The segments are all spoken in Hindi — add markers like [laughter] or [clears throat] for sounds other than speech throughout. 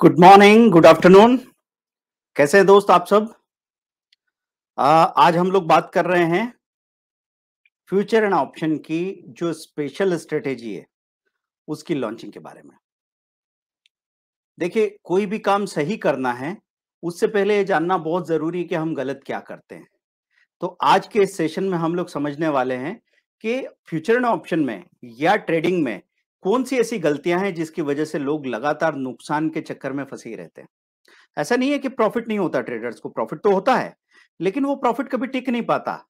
गुड मॉर्निंग गुड आफ्टरनून कैसे हैं दोस्त आप सब आ, आज हम लोग बात कर रहे हैं फ्यूचर एंड ऑप्शन की जो स्पेशल स्ट्रेटेजी है उसकी लॉन्चिंग के बारे में देखिए कोई भी काम सही करना है उससे पहले ये जानना बहुत जरूरी है कि हम गलत क्या करते हैं तो आज के इस सेशन में हम लोग समझने वाले हैं कि फ्यूचर एंड ऑप्शन में या ट्रेडिंग में कौन सी ऐसी गलतियां हैं जिसकी वजह से लोग लगातार नुकसान के चक्कर में फंसे रहते हैं ऐसा नहीं है कि प्रॉफिट नहीं होता ट्रेडर्स को प्रॉफिट तो होता है लेकिन वो प्रॉफिट कभी टिक नहीं पाता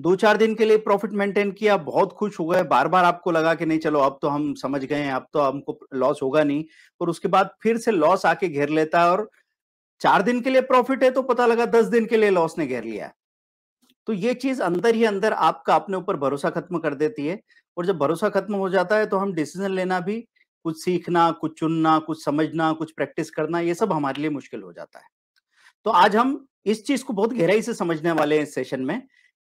दो चार दिन के लिए प्रॉफिट मेंटेन किया बहुत खुश हो गए बार बार आपको लगा कि नहीं चलो अब तो हम समझ गए अब तो हमको लॉस होगा नहीं और उसके बाद फिर से लॉस आके घेर लेता है और चार दिन के लिए प्रॉफिट है तो पता लगा दस दिन के लिए लॉस ने घेर लिया तो ये चीज अंदर ही अंदर आपका अपने ऊपर भरोसा खत्म कर देती है और जब भरोसा खत्म हो जाता है तो हम डिसीजन लेना भी कुछ सीखना कुछ चुनना कुछ समझना कुछ प्रैक्टिस करना ये सब हमारे लिए मुश्किल हो जाता है तो आज हम इस चीज को बहुत गहराई से समझने वाले हैं इस सेशन में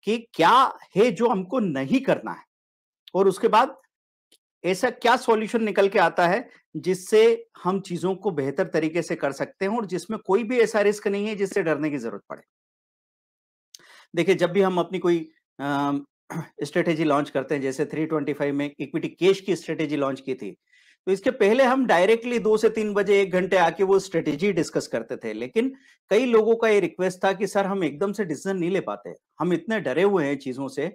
कि क्या है जो हमको नहीं करना है और उसके बाद ऐसा क्या सॉल्यूशन निकल के आता है जिससे हम चीजों को बेहतर तरीके से कर सकते हैं और जिसमें कोई भी ऐसा रिस्क नहीं है जिससे डरने की जरूरत पड़े देखिए जब भी हम अपनी कोई स्ट्रेटेजी लॉन्च करते हैं जैसे 325 में इक्विटी कैश की स्ट्रेटेजी लॉन्च की थी तो इसके पहले हम डायरेक्टली दो से तीन बजे एक घंटे आके वो स्ट्रेटेजी डिस्कस करते थे लेकिन कई लोगों का ये रिक्वेस्ट था कि सर हम एकदम से डिसीजन नहीं ले पाते हम इतने डरे हुए हैं चीजों से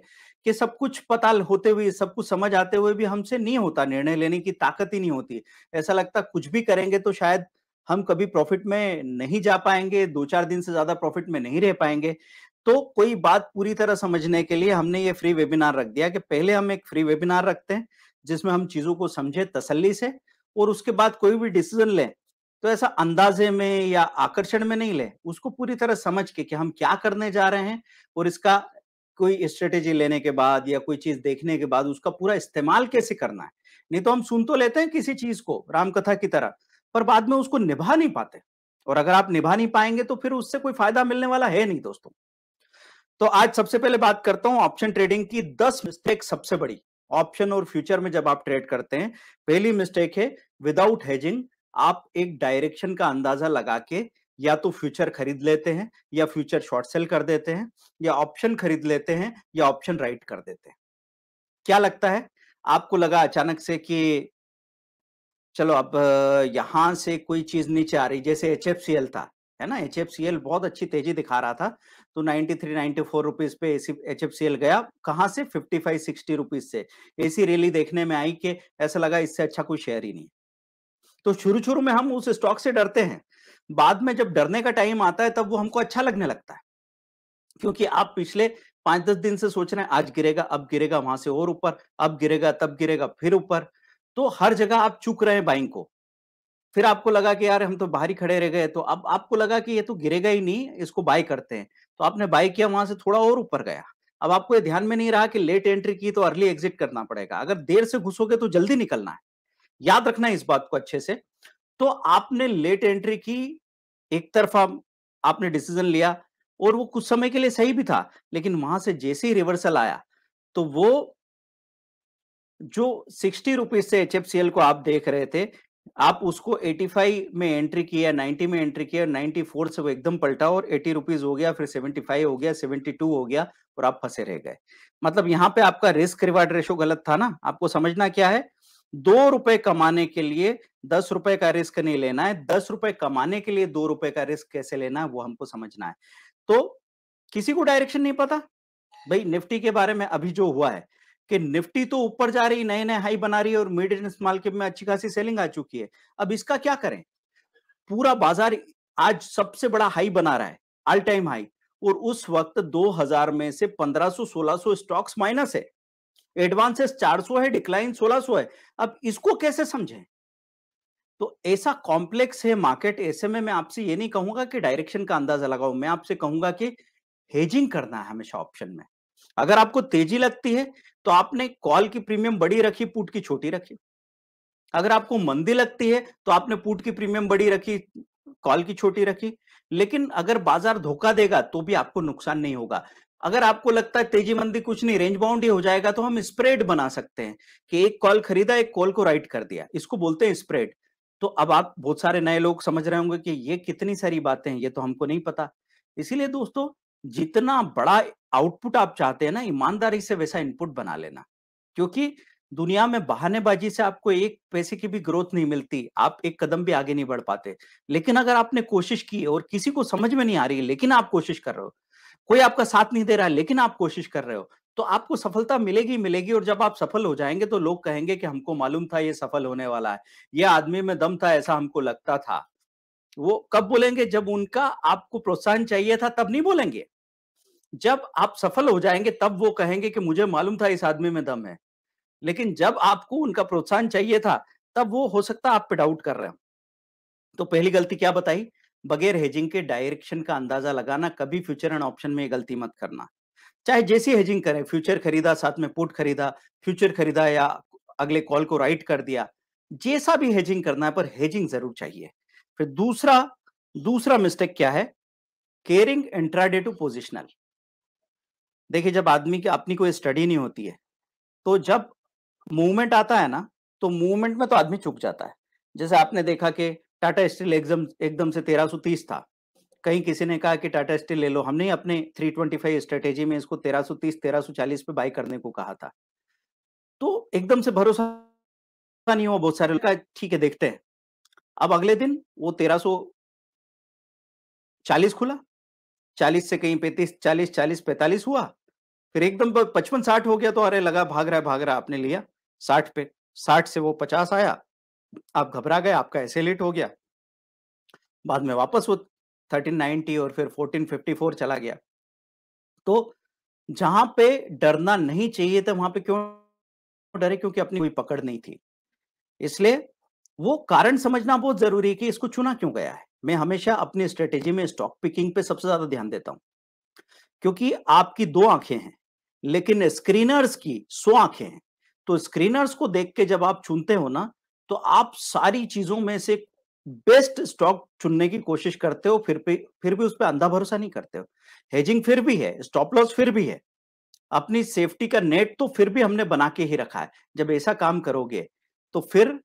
कि सब कुछ पता होते हुए सब कुछ समझ आते हुए भी हमसे नहीं होता निर्णय लेने की ताकत ही नहीं होती ऐसा लगता कुछ भी करेंगे तो शायद हम कभी प्रॉफिट में नहीं जा पाएंगे दो चार दिन से ज्यादा प्रॉफिट में नहीं रह पाएंगे तो कोई बात पूरी तरह समझने के लिए हमने ये फ्री वेबिनार रख दिया कि पहले हम एक फ्री वेबिनार रखते हैं जिसमें हम चीजों को समझे तसल्ली से और उसके बाद कोई भी डिसीजन लें तो ऐसा अंदाजे में या आकर्षण में नहीं ले उसको पूरी तरह समझ के कि हम क्या करने जा रहे हैं और इसका कोई स्ट्रेटेजी लेने के बाद या कोई चीज देखने के बाद उसका पूरा इस्तेमाल कैसे करना है नहीं तो हम सुन तो लेते हैं किसी चीज को रामकथा की तरह पर बाद में उसको निभा नहीं पाते और अगर आप निभा नहीं पाएंगे तो फिर उससे कोई फायदा मिलने वाला है नहीं दोस्तों तो आज सबसे पहले बात करता हूं ऑप्शन ट्रेडिंग की दस मिस्टेक सबसे बड़ी ऑप्शन और फ्यूचर में जब आप ट्रेड करते हैं पहली मिस्टेक है विदाउट हेजिंग आप एक डायरेक्शन का अंदाजा लगा के या तो फ्यूचर खरीद लेते हैं या फ्यूचर शॉर्ट सेल कर देते हैं या ऑप्शन खरीद लेते हैं या ऑप्शन राइट कर देते हैं क्या लगता है आपको लगा अचानक से कि चलो अब यहां से कोई चीज नीचे आ रही जैसे एच था है ना एच बहुत अच्छी तेजी दिखा रहा था तो 93 94 रुपीस पे एच एफ गया कहाँ से 55 60 रुपीस से ऐसी रैली देखने में आई कि ऐसा लगा इससे अच्छा कोई शेयर ही नहीं तो शुरू शुरू में हम उस स्टॉक से डरते हैं बाद में जब डरने का टाइम आता है तब वो हमको अच्छा लगने लगता है क्योंकि आप पिछले पांच दस दिन से सोच रहे हैं आज गिरेगा अब गिरेगा वहां से और ऊपर अब गिरेगा तब गिरेगा फिर ऊपर तो हर जगह आप चुक रहे हैं बाइंग को फिर आपको लगा कि यार हम तो बाहर ही खड़े रह गए तो अब आपको लगा कि ये तो गिरेगा ही नहीं इसको बाय करते हैं तो आपने बाय किया वहां से थोड़ा और ऊपर गया अब आपको ये ध्यान में नहीं रहा कि लेट एंट्री की तो अर्ली एग्जिट करना पड़ेगा अगर देर से घुसोगे तो जल्दी निकलना है याद रखना है इस बात को अच्छे से तो आपने लेट एंट्री की एक तरफा आपने डिसीजन लिया और वो कुछ समय के लिए सही भी था लेकिन वहां से जैसे ही रिवर्सल आया तो वो जो सिक्सटी रुपीज से एच को आप देख रहे थे आप उसको 85 में एंट्री किया 90 में एंट्री किया 94 से वो एकदम पलटा और 80 रुपीज हो गया फिर 75 हो गया 72 हो गया और आप फंसे रह गए मतलब यहाँ पे आपका रिस्क रिवार्ड रेशो गलत था ना आपको समझना क्या है दो रुपए कमाने के लिए दस रुपए का रिस्क नहीं लेना है दस रुपए कमाने के लिए दो रुपए का रिस्क कैसे लेना है वो हमको समझना है तो किसी को डायरेक्शन नहीं पता भाई निफ्टी के बारे में अभी जो हुआ है कि निफ्टी तो ऊपर जा रही नए नए हाई बना रही है और मिड एंड स्मॉल कैप में अच्छी खासी सेलिंग आ चुकी है अब इसका क्या करें पूरा बाजार आज सबसे बड़ा हाई बना रहा है ऑल टाइम हाई और उस वक्त 2000 में से 1500 1600 स्टॉक्स माइनस है एडवांसेस 400 है डिक्लाइन 1600 है अब इसको कैसे समझें तो ऐसा कॉम्प्लेक्स है मार्केट ऐसे में मैं आपसे ये नहीं कहूंगा कि डायरेक्शन का अंदाजा लगाओ मैं आपसे कहूंगा कि हेजिंग करना है हमेशा ऑप्शन में अगर आपको तेजी लगती है तो आपने कॉल की प्रीमियम बड़ी रखी पुट की छोटी रखी अगर आपको मंदी लगती है तो आपने पुट की प्रीमियम बड़ी रखी कॉल की छोटी रखी लेकिन अगर बाजार धोखा देगा तो भी आपको नुकसान नहीं होगा अगर आपको लगता है तेजी मंदी कुछ नहीं रेंज बाउंड ही हो जाएगा तो हम स्प्रेड बना सकते हैं कि एक कॉल खरीदा एक कॉल को राइट कर दिया इसको बोलते हैं स्प्रेड तो अब आप बहुत सारे नए लोग समझ रहे होंगे कि ये कितनी सारी बातें हैं ये तो हमको नहीं पता इसीलिए दोस्तों जितना बड़ा आउटपुट आप चाहते हैं ना ईमानदारी से वैसा इनपुट बना लेना क्योंकि दुनिया में बहानेबाजी से आपको एक पैसे की भी ग्रोथ नहीं मिलती आप एक कदम भी आगे नहीं बढ़ पाते लेकिन अगर आपने कोशिश की और किसी को समझ में नहीं आ रही लेकिन आप कोशिश कर रहे हो कोई आपका साथ नहीं दे रहा है लेकिन आप कोशिश कर रहे हो तो आपको सफलता मिलेगी मिलेगी और जब आप सफल हो जाएंगे तो लोग कहेंगे कि हमको मालूम था ये सफल होने वाला है ये आदमी में दम था ऐसा हमको लगता था वो कब बोलेंगे जब उनका आपको प्रोत्साहन चाहिए था तब नहीं बोलेंगे जब आप सफल हो जाएंगे तब वो कहेंगे कि मुझे मालूम था इस आदमी में दम है लेकिन जब आपको उनका प्रोत्साहन चाहिए था तब वो हो सकता आप पे डाउट कर रहे हो तो पहली गलती क्या बताई बगैर हेजिंग के डायरेक्शन का अंदाजा लगाना कभी फ्यूचर एंड ऑप्शन में गलती मत करना चाहे जैसी हेजिंग करें फ्यूचर खरीदा साथ में पुट खरीदा फ्यूचर खरीदा या अगले कॉल को राइट कर दिया जैसा भी हेजिंग करना है पर हेजिंग जरूर चाहिए फिर दूसरा दूसरा मिस्टेक क्या है केयरिंग इंट्राडे टू पोजिशनल देखिए जब आदमी की अपनी कोई स्टडी नहीं होती है तो जब मूवमेंट आता है ना तो मूवमेंट में तो आदमी चुक जाता है जैसे आपने देखा कि टाटा स्टील एग्जाम एकदम से तेरह तीस था कहीं किसी ने कहा कि टाटा स्टील ले लो हमने अपने थ्री ट्वेंटी फाइव स्ट्रेटेजी में इसको तेरह तेरह तीस 1330 चालीस पे बाई करने को कहा था तो एकदम से भरोसा नहीं हुआ बहुत सारे ठीक है देखते हैं अब अगले दिन वो तेरह चालीस खुला चालीस से कहीं पैंतीस चालीस चालीस पैंतालीस हुआ फिर एकदम पचपन साठ हो गया तो अरे लगा भाग रहा है भाग रहा आपने लिया साठ पे साठ से वो पचास आया आप घबरा गए आपका ऐसे लेट हो गया बाद में वापस वो थर्टीन नाइनटी और फिर फोर्टीन फिफ्टी फोर चला गया तो जहां पे डरना नहीं चाहिए था वहां पे क्यों डरे क्योंकि अपनी कोई पकड़ नहीं थी इसलिए वो कारण समझना बहुत जरूरी है कि इसको चुना क्यों गया है मैं हमेशा अपनी स्ट्रेटेजी में स्टॉक पिकिंग पे सबसे ज्यादा ध्यान देता हूं क्योंकि आपकी दो आंखें हैं लेकिन स्क्रीनर्स की सौ आंखें हैं तो स्क्रीनर्स को देख के जब आप चुनते हो ना तो आप सारी चीजों में से बेस्ट स्टॉक चुनने की कोशिश करते हो फिर भी फिर भी उस पर अंधा भरोसा नहीं करते हो हेजिंग फिर भी है स्टॉप लॉस फिर भी है अपनी सेफ्टी का नेट तो फिर भी हमने बना के ही रखा है जब ऐसा काम करोगे तो फिर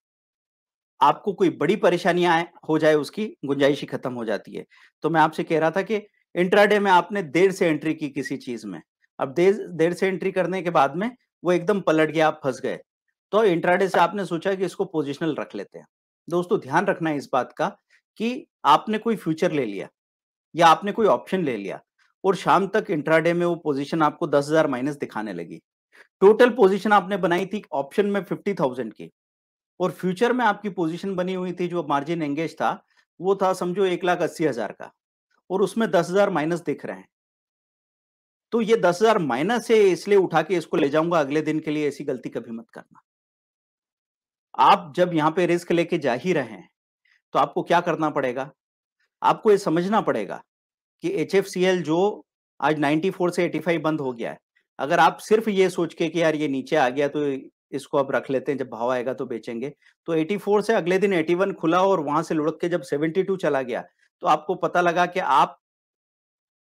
आपको कोई बड़ी आए हो जाए उसकी गुंजाइश ही खत्म हो जाती है तो मैं आपसे कह रहा था कि इंट्राडे में आपने देर से एंट्री की किसी चीज में अब देर देर से एंट्री करने के बाद में वो एकदम पलट गया आप फंस गए तो इंट्राडे से हाँ। आपने सोचा कि इसको पोजिशनल रख लेते हैं दोस्तों ध्यान रखना है इस बात का कि आपने कोई फ्यूचर ले लिया या आपने कोई ऑप्शन ले लिया और शाम तक इंट्राडे में वो पोजीशन आपको दस हजार माइनस दिखाने लगी टोटल पोजीशन आपने बनाई थी ऑप्शन में फिफ्टी थाउजेंड की और फ्यूचर में आपकी पोजीशन बनी हुई थी जो मार्जिन एंगेज था वो था समझो एक लाख अस्सी हजार का और उसमें दस हजार माइनस दिख रहे हैं तो ये दस हजार माइनस है इसलिए उठा के इसको ले जाऊंगा अगले दिन के लिए ऐसी गलती कभी मत करना आप जब यहाँ पे रिस्क लेके जा ही रहे हैं तो आपको क्या करना पड़ेगा आपको ये समझना पड़ेगा कि एच जो आज 94 से 85 बंद हो गया है अगर आप सिर्फ ये सोच के कि यार ये नीचे आ गया तो इसको अब रख लेते हैं जब भाव आएगा तो बेचेंगे तो 84 से अगले दिन 81 खुला और वहां से लुढ़क के जब 72 चला गया तो आपको पता लगा कि आप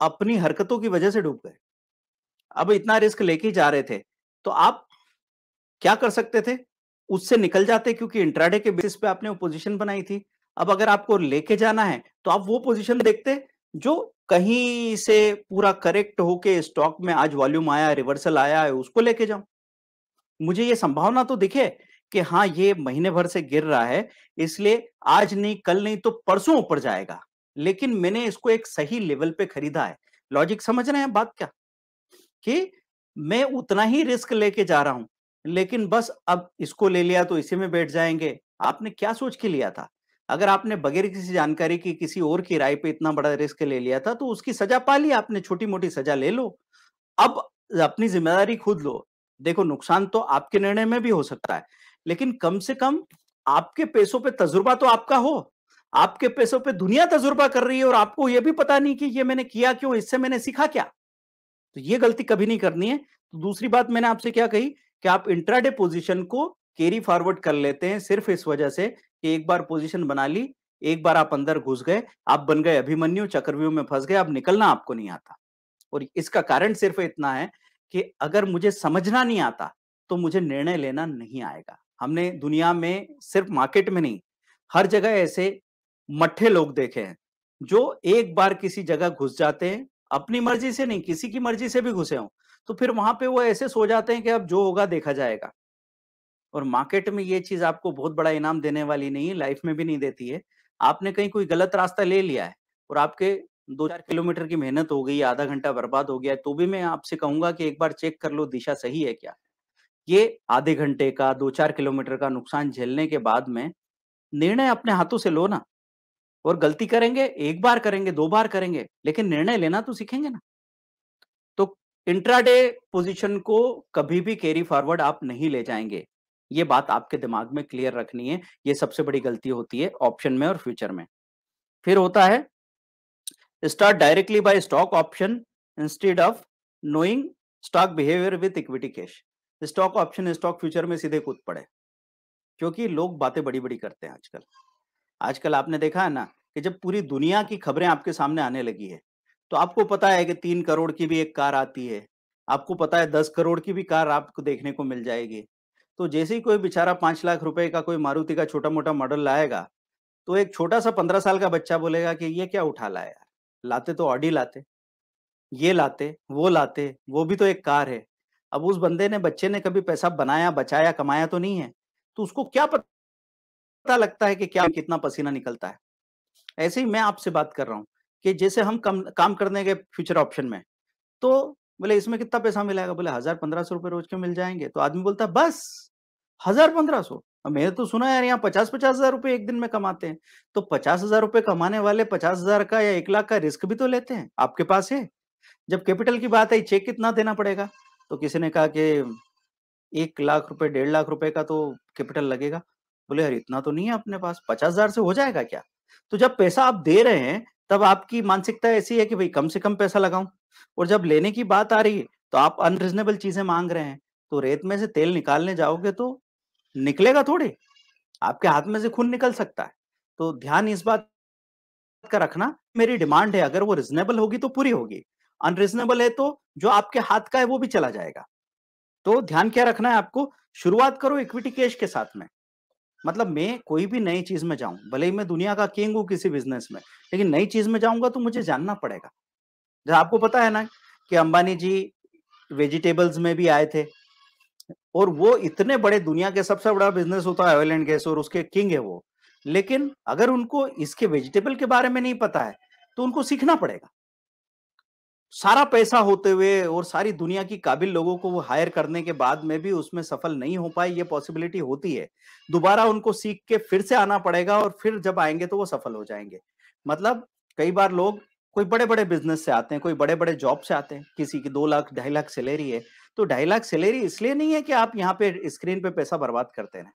अपनी हरकतों की वजह से डूब गए अब इतना रिस्क लेके जा रहे थे तो आप क्या कर सकते थे उससे निकल जाते क्योंकि इंट्राडे के बेसिस पे आपने पोजिशन बनाई थी अब अगर आपको लेके जाना है तो आप वो पोजिशन देखते जो कहीं से पूरा करेक्ट होके स्टॉक में आज वॉल्यूम आया रिवर्सल आया है उसको लेके जाओ मुझे ये संभावना तो दिखे कि हाँ ये महीने भर से गिर रहा है इसलिए आज नहीं कल नहीं तो परसों ऊपर जाएगा लेकिन मैंने इसको एक सही लेवल पे खरीदा है लॉजिक समझ रहे हैं बात क्या कि मैं उतना ही रिस्क लेके जा रहा हूं लेकिन बस अब इसको ले लिया तो इसी में बैठ जाएंगे आपने क्या सोच के लिया था अगर आपने बगैर किसी जानकारी की किसी और की राय पे इतना बड़ा रिस्क ले लिया था तो उसकी सजा पा ली आपने छोटी मोटी सजा ले लो अब अपनी जिम्मेदारी खुद लो देखो नुकसान तो आपके निर्णय में भी हो सकता है लेकिन कम से कम आपके पैसों पे तजुर्बा तो आपका हो आपके पैसों पे दुनिया तजुर्बा कर रही है और आपको यह भी पता नहीं कि ये मैंने किया क्यों इससे मैंने सीखा क्या तो ये गलती कभी नहीं करनी है तो दूसरी बात मैंने आपसे क्या कही कि आप इंट्राडे पोजीशन को कैरी फॉरवर्ड कर लेते हैं सिर्फ इस वजह से कि एक बार पोजीशन बना ली एक बार आप अंदर घुस गए आप बन गए अभिमन्यु चक्रव्यूह में फंस गए अब निकलना आपको नहीं आता और इसका कारण सिर्फ इतना है कि अगर मुझे समझना नहीं आता तो मुझे निर्णय लेना नहीं आएगा हमने दुनिया में सिर्फ मार्केट में नहीं हर जगह ऐसे मट्ठे लोग देखे हैं जो एक बार किसी जगह घुस जाते हैं अपनी मर्जी से नहीं किसी की मर्जी से भी घुसे हों तो फिर वहां पे वो ऐसे सो जाते हैं कि अब जो होगा देखा जाएगा और मार्केट में ये चीज आपको बहुत बड़ा इनाम देने वाली नहीं लाइफ में भी नहीं देती है आपने कहीं कोई गलत रास्ता ले लिया है और आपके दो चार किलोमीटर की मेहनत हो गई आधा घंटा बर्बाद हो गया तो भी मैं आपसे कहूंगा कि एक बार चेक कर लो दिशा सही है क्या ये आधे घंटे का दो चार किलोमीटर का नुकसान झेलने के बाद में निर्णय अपने हाथों से लो ना और गलती करेंगे एक बार करेंगे दो बार करेंगे लेकिन निर्णय लेना तो सीखेंगे ना तो इंट्राडे पोजीशन को कभी भी कैरी फॉरवर्ड आप नहीं ले जाएंगे ये बात आपके दिमाग में क्लियर रखनी है ये सबसे बड़ी गलती होती है ऑप्शन में और फ्यूचर में फिर होता है start directly by stock option instead of knowing stock behavior with equity cash stock option stock future में सीधे कूद पड़े क्योंकि लोग बातें बड़ी बड़ी करते हैं आजकल आजकल आपने देखा है ना कि जब पूरी दुनिया की खबरें आपके सामने आने लगी है तो आपको पता है कि तीन करोड़ की भी एक कार आती है आपको पता है दस करोड़ की भी कार आपको देखने को मिल जाएगी तो जैसे ही कोई बेचारा पांच लाख रुपए का कोई मारुति का छोटा मोटा मॉडल लाएगा तो एक छोटा सा पंद्रह साल का बच्चा बोलेगा कि ये क्या उठा लाया लाते तो ऑडी लाते ये लाते वो लाते वो भी तो एक कार है अब उस बंदे ने बच्चे ने कभी पैसा बनाया बचाया कमाया तो नहीं है तो उसको क्या पता लगता है कि क्या कितना पसीना निकलता है ऐसे ही मैं आपसे बात कर रहा हूं कि जैसे हम कम काम करने गए फ्यूचर ऑप्शन में तो बोले इसमें कितना पैसा मिलेगा बोले हजार पंद्रह सौ रुपए रोज के मिल जाएंगे तो आदमी बोलता है बस हजार पंद्रह सौ मैंने तो सुना यार यहाँ पचास पचास हजार रुपए एक दिन में कमाते हैं तो पचास हजार रुपए कमाने वाले पचास हजार का या एक लाख का रिस्क भी तो लेते हैं आपके पास है जब कैपिटल की बात आई चेक कितना देना पड़ेगा तो किसी ने कहा कि एक लाख रुपए डेढ़ लाख रुपए का तो कैपिटल लगेगा बोले यार इतना तो नहीं है अपने पास पचास हजार से हो जाएगा क्या तो जब पैसा आप दे रहे हैं तब आपकी मानसिकता ऐसी है कि भाई कम से कम पैसा लगाऊं और जब लेने की बात आ रही है तो आप अनरिजनेबल चीजें मांग रहे हैं तो रेत में से तेल निकालने जाओगे तो निकलेगा थोड़े आपके हाथ में से खून निकल सकता है तो ध्यान इस बात का रखना मेरी डिमांड है अगर वो रिजनेबल होगी तो पूरी होगी अनरिजनेबल है तो जो आपके हाथ का है वो भी चला जाएगा तो ध्यान क्या रखना है आपको शुरुआत करो इक्विटी कैश के साथ में मतलब मैं कोई भी नई चीज में जाऊं भले ही मैं दुनिया का किंग हूं किसी बिजनेस में लेकिन नई चीज में जाऊंगा तो मुझे जानना पड़ेगा जब आपको पता है ना कि अंबानी जी वेजिटेबल्स में भी आए थे और वो इतने बड़े दुनिया के सबसे बड़ा बिजनेस होता है ऑयल एंड गैस और उसके किंग है वो लेकिन अगर उनको इसके वेजिटेबल के बारे में नहीं पता है तो उनको सीखना पड़ेगा सारा पैसा होते हुए और सारी दुनिया की काबिल लोगों को वो हायर करने के बाद में भी उसमें सफल नहीं हो पाए ये पॉसिबिलिटी होती है दोबारा उनको सीख के फिर से आना पड़ेगा और फिर जब आएंगे तो वो सफल हो जाएंगे मतलब कई बार लोग कोई बड़े बड़े बिजनेस से आते हैं कोई बड़े बड़े जॉब से आते हैं किसी की दो लाख ढाई लाख सैलरी है तो ढाई लाख सैलरी इसलिए नहीं है कि आप यहाँ पे स्क्रीन पे पैसा बर्बाद करते हैं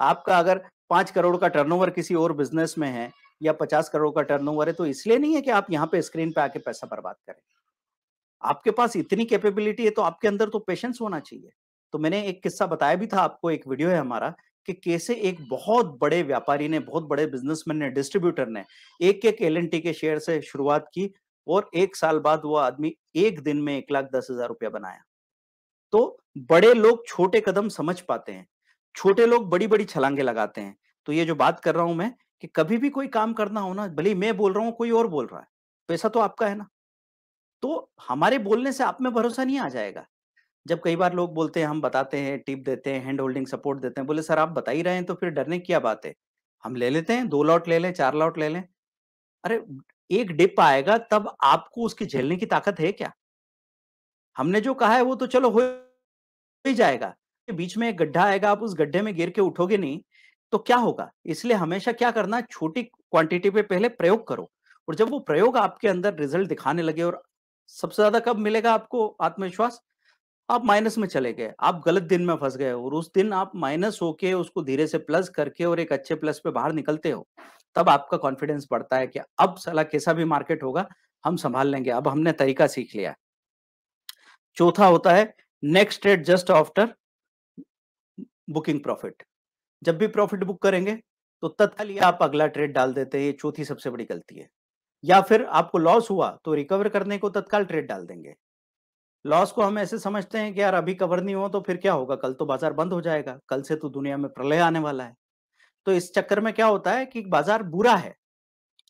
आपका अगर पांच करोड़ का टर्नओवर किसी और बिजनेस में है या पचास करोड़ का टर्नओवर है तो इसलिए नहीं है कि आप यहाँ पे स्क्रीन पे आके पैसा बर्बाद करें आपके पास इतनी कैपेबिलिटी है तो आपके अंदर तो पेशेंस होना चाहिए तो मैंने एक किस्सा बताया भी था आपको एक वीडियो है हमारा कि कैसे एक बहुत बड़े व्यापारी ने बहुत बड़े बिजनेसमैन ने डिस्ट्रीब्यूटर ने एक एक एल के शेयर से शुरुआत की और एक साल बाद वो आदमी एक दिन में एक लाख दस हजार रुपया बनाया तो बड़े लोग छोटे कदम समझ पाते हैं छोटे लोग बड़ी बड़ी छलांगे लगाते हैं तो ये जो बात कर रहा हूं मैं कि कभी भी कोई काम करना हो ना भले मैं बोल रहा हूँ कोई और बोल रहा है पैसा तो आपका है ना तो हमारे बोलने से आप में भरोसा नहीं आ जाएगा जब कई बार लोग बोलते हैं हम बताते हैं टिप देते हैं हैंड होल्डिंग सपोर्ट देते हैं बोले सर आप बता ही रहे हैं तो फिर डरने की क्या बात है हम ले लेते हैं दो लॉट ले लें चार लॉट ले लें अरे एक डिप आएगा तब आपको उसकी झेलने की ताकत है क्या हमने जो कहा है वो तो चलो हो ही जाएगा बीच में एक गड्ढा आएगा आप उस गड्ढे में गिर के उठोगे नहीं तो क्या होगा इसलिए हमेशा क्या करना छोटी क्वांटिटी पे पहले प्रयोग करो और जब वो प्रयोग आपके अंदर रिजल्ट दिखाने लगे और सबसे ज्यादा कब मिलेगा आपको आत्मविश्वास आप माइनस में चले गए आप गलत दिन में फंस गए और उस दिन आप माइनस होके उसको धीरे से प्लस करके और एक अच्छे प्लस पे बाहर निकलते हो तब आपका कॉन्फिडेंस बढ़ता है कि अब सला कैसा भी मार्केट होगा हम संभाल लेंगे अब हमने तरीका सीख लिया चौथा होता है next trade just after booking profit जब भी प्रॉफिट बुक करेंगे तो तत्काल आप अगला ट्रेड डाल देते हैं ये चौथी सबसे बड़ी गलती है या फिर आपको लॉस हुआ तो रिकवर करने को तत्काल ट्रेड डाल देंगे लॉस को हम ऐसे समझते हैं कि यार अभी कवर नहीं हुआ तो फिर क्या होगा कल तो बाजार बंद हो जाएगा कल से तो दुनिया में प्रलय आने वाला है तो इस चक्कर में क्या होता है कि बाजार बुरा है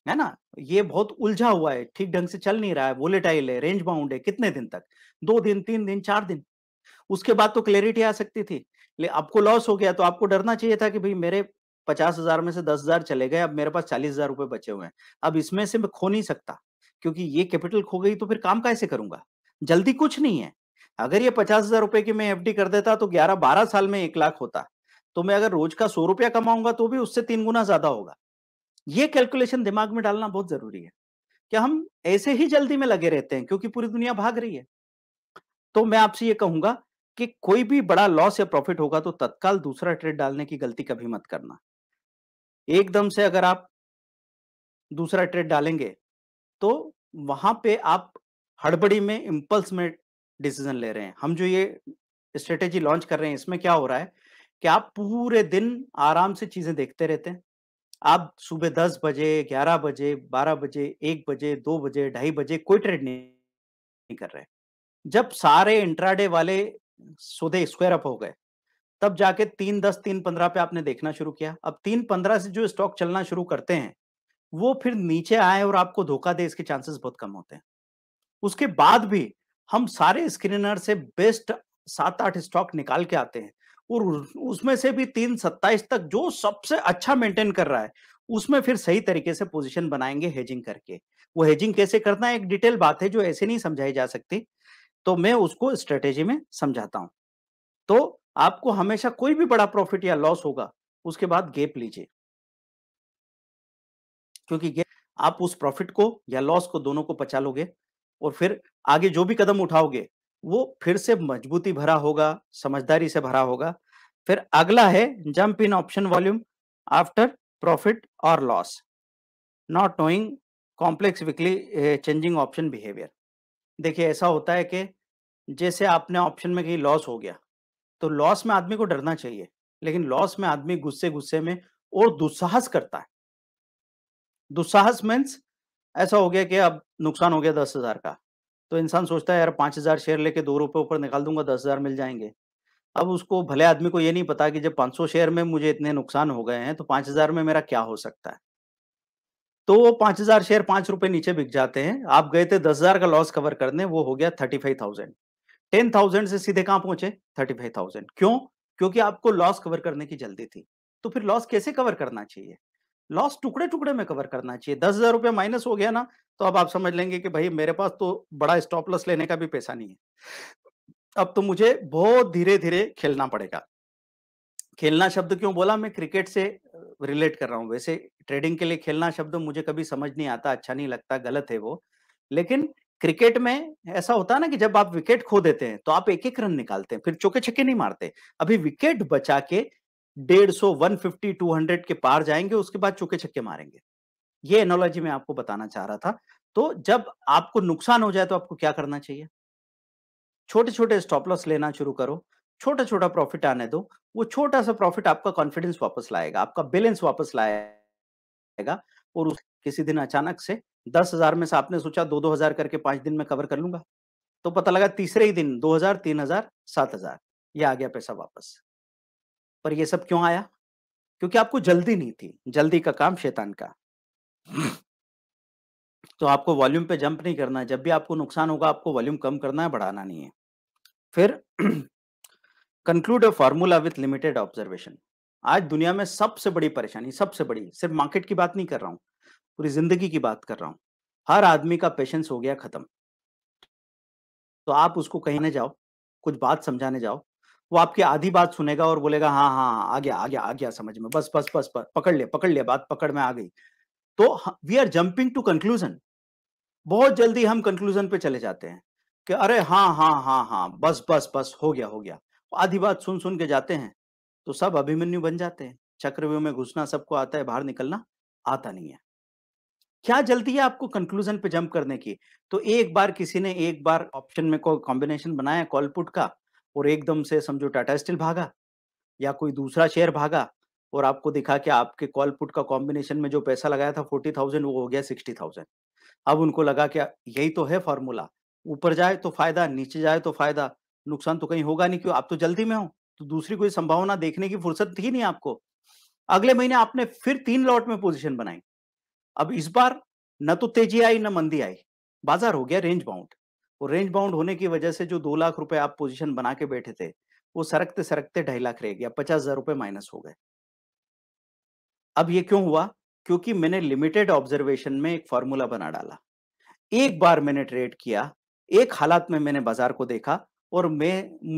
है ना ये बहुत उलझा हुआ है ठीक ढंग से चल नहीं रहा है वोलेटाइल है रेंज बाउंड है कितने दिन तक दो दिन तीन दिन चार दिन उसके बाद तो क्लैरिटी आ सकती थी ले आपको लॉस हो गया तो आपको डरना चाहिए था कि भाई मेरे पचास हजार में से दस हजार चले गए अब मेरे पास चालीस हजार रुपए बचे हुए हैं अब इसमें से मैं खो नहीं सकता क्योंकि ये कैपिटल खो गई तो फिर काम कैसे करूंगा जल्दी कुछ नहीं है अगर ये पचास हजार रुपए की मैं एफ कर देता तो ग्यारह बारह साल में एक लाख होता तो मैं अगर रोज का सौ रुपया कमाऊंगा तो भी उससे तीन गुना ज्यादा होगा ये कैलकुलेशन दिमाग में डालना बहुत जरूरी है कि हम ऐसे ही जल्दी में लगे रहते हैं क्योंकि पूरी दुनिया भाग रही है तो मैं आपसे ये कहूंगा कि कोई भी बड़ा लॉस या प्रॉफिट होगा तो तत्काल दूसरा ट्रेड डालने की गलती कभी मत करना एकदम से अगर आप दूसरा ट्रेड डालेंगे तो वहां पे आप हड़बड़ी में इम्पल्स में डिसीजन ले रहे हैं हम जो ये स्ट्रेटेजी लॉन्च कर रहे हैं इसमें क्या हो रहा है कि आप पूरे दिन आराम से चीजें देखते रहते हैं आप सुबह दस बजे ग्यारह बजे बारह बजे एक बजे दो बजे ढाई बजे कोई ट्रेड नहीं कर रहे जब सारे इंट्राडे वाले सौदे स्क्वायर अप हो गए तब जाके तीन दस तीन पंद्रह पे आपने देखना शुरू किया अब तीन पंद्रह से जो स्टॉक चलना शुरू करते हैं वो फिर नीचे आए और आपको धोखा दे इसके चांसेस बहुत कम होते हैं उसके बाद भी हम सारे स्क्रीनर से बेस्ट सात आठ स्टॉक निकाल के आते हैं और उसमें से भी तीन सत्ताईस तक जो सबसे अच्छा मेंटेन कर रहा है उसमें फिर सही तरीके से पोजीशन बनाएंगे हेजिंग करके वो हेजिंग कैसे करना है एक डिटेल बात है जो ऐसे नहीं समझाई जा सकती तो मैं उसको स्ट्रेटेजी में समझाता हूं तो आपको हमेशा कोई भी बड़ा प्रॉफिट या लॉस होगा उसके बाद गैप लीजिए क्योंकि आप उस प्रॉफिट को या लॉस को दोनों को पचा लोगे और फिर आगे जो भी कदम उठाओगे वो फिर से मजबूती भरा होगा समझदारी से भरा होगा फिर अगला है jump in option volume after profit और loss not knowing complex weekly changing option behaviour देखिए ऐसा होता है कि जैसे आपने ऑप्शन में कहीं लॉस हो गया तो लॉस में आदमी को डरना चाहिए लेकिन लॉस में आदमी गुस्से गुस्से में और दुस्साहस करता है दुस्साहस मीन्स ऐसा हो गया कि अब नुकसान हो गया दस हजार का तो इंसान सोचता है यार पाँच हज़ार शेयर लेके दो रुपये ऊपर निकाल दूंगा दस हज़ार मिल जाएंगे अब उसको भले आदमी को ये नहीं पता कि जब सौ शेयर में मुझे इतने नुकसान हो गए हैं तो हज़ार में मेरा क्या हो सकता है तो वो हजार शेयर पांच रुपए नीचे बिक जाते हैं आप गए थे दस हजार का लॉस कवर करने वो हो गया thirty five thousand ten thousand से सीधे कहां पहुंचे थाउजेंड क्यों क्योंकि आपको लॉस कवर करने की जल्दी थी तो फिर लॉस कैसे कवर करना चाहिए लॉस टुकड़े टुकड़े में कवर करना चाहिए दस हजार रुपये माइनस हो गया ना तो अब आप समझ लेंगे कि भाई मेरे पास तो बड़ा स्टॉप लॉस लेने का भी पैसा नहीं है अब तो मुझे बहुत धीरे धीरे खेलना पड़ेगा खेलना शब्द क्यों बोला मैं क्रिकेट से रिलेट कर रहा हूँ वैसे ट्रेडिंग के लिए खेलना शब्द मुझे कभी समझ नहीं आता अच्छा नहीं लगता गलत है वो लेकिन क्रिकेट में ऐसा होता है ना कि जब आप विकेट खो देते हैं तो आप एक एक रन निकालते हैं फिर चौके छक्के नहीं मारते अभी विकेट बचा के डेढ़ सौ वन फिफ्टी टू हंड्रेड के पार जाएंगे उसके बाद चुके छक्के मारेंगे ये एनोलॉजी मैं आपको बताना चाह रहा था तो जब आपको नुकसान हो जाए तो आपको क्या करना चाहिए छोटे छोटे स्टॉप लॉस लेना शुरू करो छोटा छोटा प्रॉफिट आने दो वो छोटा सा प्रॉफिट आपका कॉन्फिडेंस वापस लाएगा आपका बैलेंस वापस लाएगा और उस किसी दिन अचानक से दस हजार में से आपने सोचा दो दो हजार करके पांच दिन में कवर कर लूंगा तो पता लगा तीसरे ही दिन दो हजार तीन हजार सात हजार यह आ गया पैसा वापस पर ये सब क्यों आया क्योंकि आपको जल्दी नहीं थी जल्दी का काम शैतान का तो आपको वॉल्यूम पे जंप नहीं करना है जब भी आपको नुकसान होगा आपको वॉल्यूम कम करना है बढ़ाना नहीं है फिर conclude a formula with limited observation आज दुनिया में सबसे बड़ी परेशानी सबसे बड़ी सिर्फ मार्केट की बात नहीं कर रहा हूँ पूरी जिंदगी की बात कर रहा हूँ हर आदमी का पेशेंस हो गया खत्म तो आप उसको कहने जाओ कुछ बात समझाने जाओ वो आपकी आधी बात सुनेगा और बोलेगा हाँ हाँ आ गया आ गया आ गया समझ में बस बस बस पकड़ ले पकड़ ले बात पकड़ में आ गई तो we are jumping to conclusion बहुत जल्दी हम कंक्लूजन पे चले जाते हैं कि अरे हाँ हाँ हाँ हाँ बस बस बस हो गया हो गया आधी बात सुन सुन के जाते हैं तो सब अभिमन्यु बन जाते हैं चक्रव्यूह में घुसना सबको आता है बाहर निकलना आता नहीं है क्या जल्दी है आपको कंक्लूजन पे जंप करने की तो एक बार किसी ने एक बार ऑप्शन में कोई कॉम्बिनेशन बनाया कॉलपुट का और एकदम से समझो टाटा स्टील भागा या कोई दूसरा शेयर भागा और आपको दिखा कि आपके कॉल पुट का कॉम्बिनेशन में जो पैसा लगाया था फोर्टी थाउजेंड वो हो गया सिक्सटी थाउजेंड अब उनको लगा कि यही तो है फॉर्मूला ऊपर जाए तो फायदा नीचे जाए तो फायदा नुकसान तो कहीं होगा नहीं क्यों आप तो जल्दी में हो तो दूसरी कोई संभावना देखने की फुर्सत थी नहीं आपको अगले महीने आपने फिर तीन लॉट में पोजिशन बनाई अब इस बार न तो तेजी आई न मंदी आई बाजार हो गया रेंज बाउंड वो रेंज बाउंड होने की वजह से जो दो लाख रुपए आप पोजीशन बना के बैठे थे वो सरकते सरकते ढाई लाख रह गया पचास हजार रुपए माइनस हो गए अब ये क्यों हुआ क्योंकि मैंने लिमिटेड ऑब्जर्वेशन में एक फॉर्मूला बना डाला एक बार मैंने ट्रेड किया एक हालात में मैंने बाजार को देखा और मैं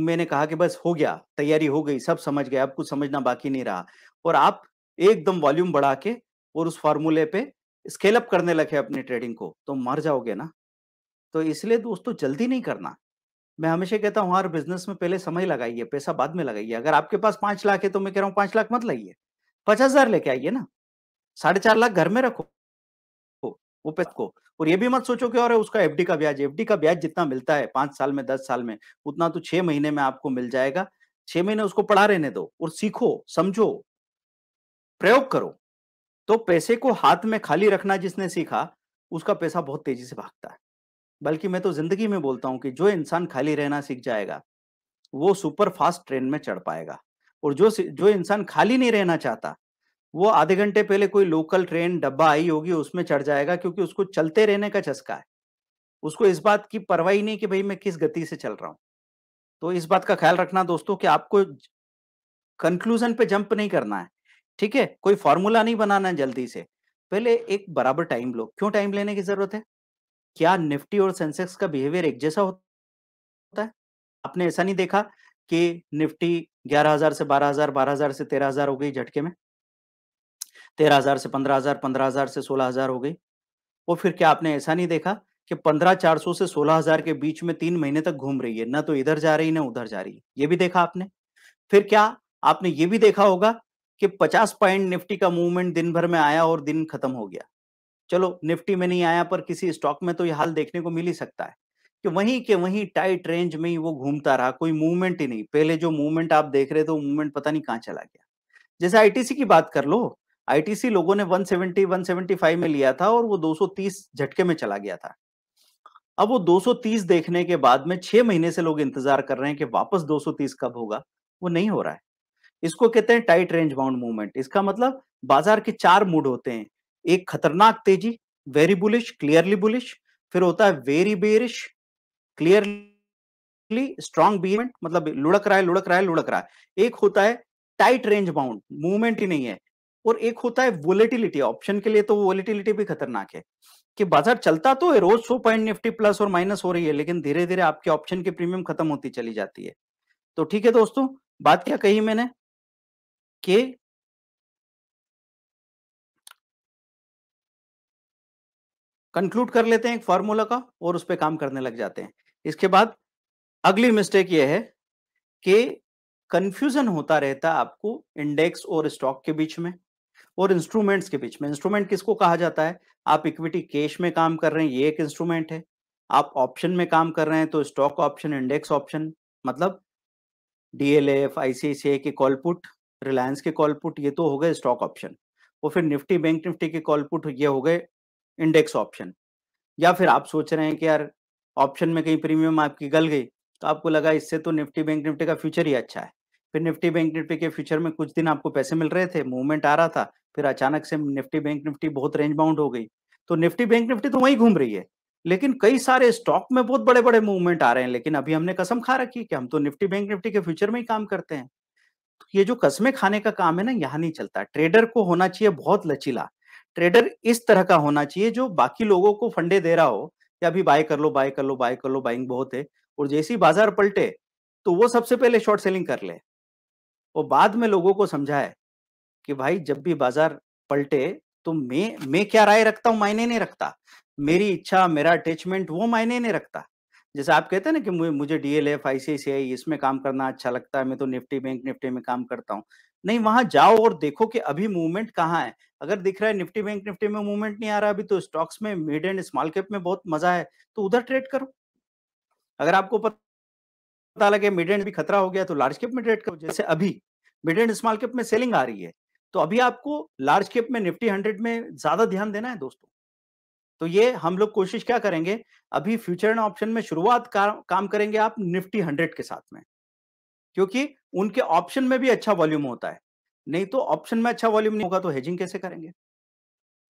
मैंने कहा कि बस हो गया तैयारी हो गई सब समझ गया अब कुछ समझना बाकी नहीं रहा और आप एकदम वॉल्यूम बढ़ा के और उस फॉर्मूले पे स्केल अप करने लगे अपनी ट्रेडिंग को तो मर जाओगे ना तो इसलिए दोस्तों जल्दी नहीं करना मैं हमेशा कहता हूँ हर बिजनेस में पहले समय लगाइए पैसा बाद में लगाइए अगर आपके पास पांच लाख है तो मैं कह रहा हूँ पांच लाख मत लाइए पचास हजार लेके आइए ना साढ़े चार लाख घर में रखो वो पैसा को और ये भी मत सोचो कि और उसका एफडी का ब्याज एफडी का ब्याज जितना मिलता है पांच साल में दस साल में उतना तो छह महीने में आपको मिल जाएगा छह महीने उसको पढ़ा रहने दो और सीखो समझो प्रयोग करो तो पैसे को हाथ में खाली रखना जिसने सीखा उसका पैसा बहुत तेजी से भागता है बल्कि मैं तो जिंदगी में बोलता हूँ कि जो इंसान खाली रहना सीख जाएगा वो सुपर फास्ट ट्रेन में चढ़ पाएगा और जो जो इंसान खाली नहीं रहना चाहता वो आधे घंटे पहले कोई लोकल ट्रेन डब्बा आई होगी उसमें चढ़ जाएगा क्योंकि उसको चलते रहने का चस्का है उसको इस बात की परवाही नहीं कि भाई मैं किस गति से चल रहा हूँ तो इस बात का ख्याल रखना दोस्तों कि आपको कंक्लूजन पे जंप नहीं करना है ठीक है कोई फॉर्मूला नहीं बनाना है जल्दी से पहले एक बराबर टाइम लो क्यों टाइम लेने की जरूरत है क्या निफ्टी और सेंसेक्स का बिहेवियर एक जैसा होता है आपने ऐसा नहीं देखा कि निफ्टी 11000 से 12000 12000 से 13000 हो गई झटके में 13000 से 15000 15000 से 16000 हो गई और फिर क्या आपने ऐसा नहीं देखा कि 15400 से 16000 के बीच में तीन महीने तक घूम रही है ना तो इधर जा रही ना उधर जा रही है ये भी देखा आपने फिर क्या आपने ये भी देखा होगा कि 50 पॉइंट निफ्टी का मूवमेंट दिन भर में आया और दिन खत्म हो गया चलो निफ्टी में नहीं आया पर किसी स्टॉक में तो ये हाल देखने को मिल ही सकता है कि वहीं के वहीं टाइट रेंज में ही वो घूमता रहा कोई मूवमेंट ही नहीं पहले जो मूवमेंट आप देख रहे थे वो मूवमेंट पता नहीं कहाँ चला गया जैसे आईटीसी की बात कर लो आईटीसी लोगों ने 170 175 में लिया था और वो 230 झटके में चला गया था अब वो 230 देखने के बाद में छह महीने से लोग इंतजार कर रहे हैं कि वापस 230 कब होगा वो नहीं हो रहा है इसको कहते हैं टाइट रेंज बाउंड मूवमेंट इसका मतलब बाजार के चार मूड होते हैं एक खतरनाक तेजी वेरी बुलिश क्लियरली बुलिश फिर होता है वेरी बेरिश क्लियरली स्ट्रॉन्ग बीमेंट मतलब लुढ़क रहा है लुढ़क रहा है लुढ़क रहा है एक होता है टाइट रेंज बाउंड मूवमेंट ही नहीं है और एक होता है वोलेटिलिटी ऑप्शन के लिए तो वोलेटिलिटी भी खतरनाक है कि बाजार चलता तो है रोज सौ पॉइंट निफ्टी प्लस और माइनस हो रही है लेकिन धीरे धीरे आपके ऑप्शन की प्रीमियम खत्म होती चली जाती है तो ठीक है दोस्तों बात क्या कही मैंने कि कंक्लूड कर लेते हैं एक फॉर्मूला का और उस पर काम करने लग जाते हैं इसके बाद अगली मिस्टेक ये है कि कंफ्यूजन होता रहता है आपको इंडेक्स और स्टॉक के बीच में और इंस्ट्रूमेंट्स के बीच में इंस्ट्रूमेंट किसको कहा जाता है आप इक्विटी कैश में काम कर रहे हैं ये एक इंस्ट्रूमेंट है आप ऑप्शन में काम कर रहे हैं तो स्टॉक ऑप्शन इंडेक्स ऑप्शन मतलब डीएलएफ आईसीआईसीआई के कॉलपुट रिलायंस के कॉलपुट ये तो हो गए स्टॉक ऑप्शन और फिर निफ्टी बैंक निफ्टी के कॉलपुट ये हो गए इंडेक्स ऑप्शन या फिर आप सोच रहे हैं कि यार ऑप्शन में कहीं प्रीमियम आपकी गल गई तो आपको लगा इससे तो निफ्टी बैंक निफ्टी का फ्यूचर ही अच्छा है फिर निफ्टी बैंक निफ्टी के फ्यूचर में कुछ दिन आपको पैसे मिल रहे थे मूवमेंट आ रहा था फिर अचानक से निफ्टी बैंक निफ्टी बहुत रेंज बाउंड हो गई तो निफ्टी बैंक निफ्टी तो वहीं घूम रही है लेकिन कई सारे स्टॉक में बहुत बड़े बड़े मूवमेंट आ रहे हैं लेकिन अभी हमने कसम खा रखी है कि हम तो निफ्टी बैंक निफ्टी के फ्यूचर में ही काम करते हैं तो ये जो कसमें खाने का काम है ना यहाँ नहीं चलता ट्रेडर को होना चाहिए बहुत लचीला ट्रेडर इस तरह का होना चाहिए जो बाकी लोगों को फंडे दे रहा हो कि अभी बाय कर लो बाय कर लो बाय कर लो बाइंग बहुत है और जैसे ही बाजार पलटे तो वो सबसे पहले शॉर्ट सेलिंग कर ले वो बाद में लोगों को समझाए कि भाई जब भी बाजार पलटे तो मैं मैं क्या राय रखता हूँ मायने नहीं रखता मेरी इच्छा मेरा अटैचमेंट वो मायने नहीं रखता जैसे आप कहते हैं ना कि मुझे मुझे डीएलएफ आईसीआईसीआई इसमें काम करना अच्छा लगता है मैं तो निफ्टी बैंक निफ्टी में काम करता हूँ नहीं वहां जाओ और देखो कि अभी मूवमेंट कहाँ है अगर दिख रहा है निफ्टी बैंक निफ्टी में मूवमेंट नहीं आ रहा अभी तो स्टॉक्स में मिड एंड स्मॉल कैप में बहुत मजा है तो उधर ट्रेड करो अगर आपको पता लगे मिड एंड भी खतरा हो गया तो लार्ज कैप में ट्रेड करो जैसे अभी मिड एंड स्मॉल कैप में सेलिंग आ रही है तो अभी आपको लार्ज कैप में निफ्टी हंड्रेड में ज्यादा ध्यान देना है दोस्तों तो ये हम लोग कोशिश क्या करेंगे अभी फ्यूचर एंड ऑप्शन में शुरुआत का, काम करेंगे आप निफ्टी हंड्रेड के साथ में क्योंकि उनके ऑप्शन में भी अच्छा वॉल्यूम होता है नहीं तो ऑप्शन में अच्छा वॉल्यूम नहीं होगा तो हेजिंग कैसे करेंगे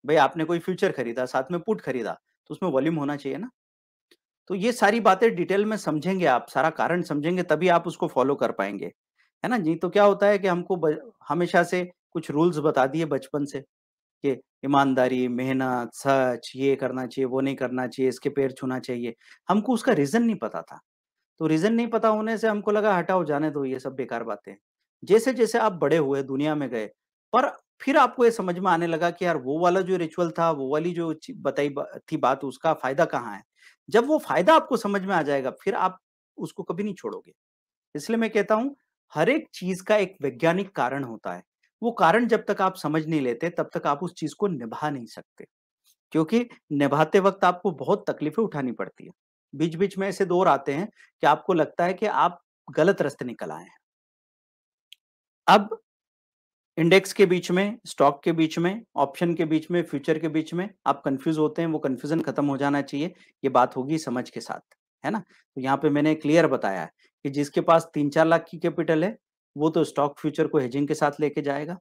भाई आपने कोई फ्यूचर खरीदा साथ में पुट खरीदा तो उसमें वॉल्यूम होना चाहिए ना तो ये सारी बातें डिटेल में समझेंगे आप सारा कारण समझेंगे तभी आप उसको फॉलो कर पाएंगे है ना जी तो क्या होता है कि हमको हमेशा से कुछ रूल्स बता दिए बचपन से कि ईमानदारी मेहनत सच ये करना चाहिए वो नहीं करना चाहिए इसके पैर छूना चाहिए हमको उसका रीजन नहीं पता था तो रीजन नहीं पता होने से हमको लगा हटाओ जाने दो ये सब बेकार बातें जैसे जैसे आप बड़े हुए दुनिया में गए पर फिर आपको ये समझ में आने लगा कि यार वो वाला जो रिचुअल था वो वाली जो बताई थी बात उसका फायदा कहाँ है जब वो फायदा आपको समझ में आ जाएगा फिर आप उसको कभी नहीं छोड़ोगे इसलिए मैं कहता हूं हर एक चीज का एक वैज्ञानिक कारण होता है वो कारण जब तक आप समझ नहीं लेते तब तक आप उस चीज को निभा नहीं सकते क्योंकि निभाते वक्त आपको बहुत तकलीफें उठानी पड़ती है बीच बीच में ऐसे दौर आते हैं कि आपको लगता है कि आप गलत रास्ते निकल आए हैं अब इंडेक्स के बीच में स्टॉक के बीच में ऑप्शन के बीच में फ्यूचर के बीच में आप कंफ्यूज होते हैं वो कंफ्यूजन खत्म हो जाना चाहिए ये बात होगी समझ के साथ है ना तो यहाँ पे मैंने क्लियर बताया कि जिसके पास तीन चार लाख की कैपिटल है वो तो स्टॉक फ्यूचर को हेजिंग के साथ लेके जाएगा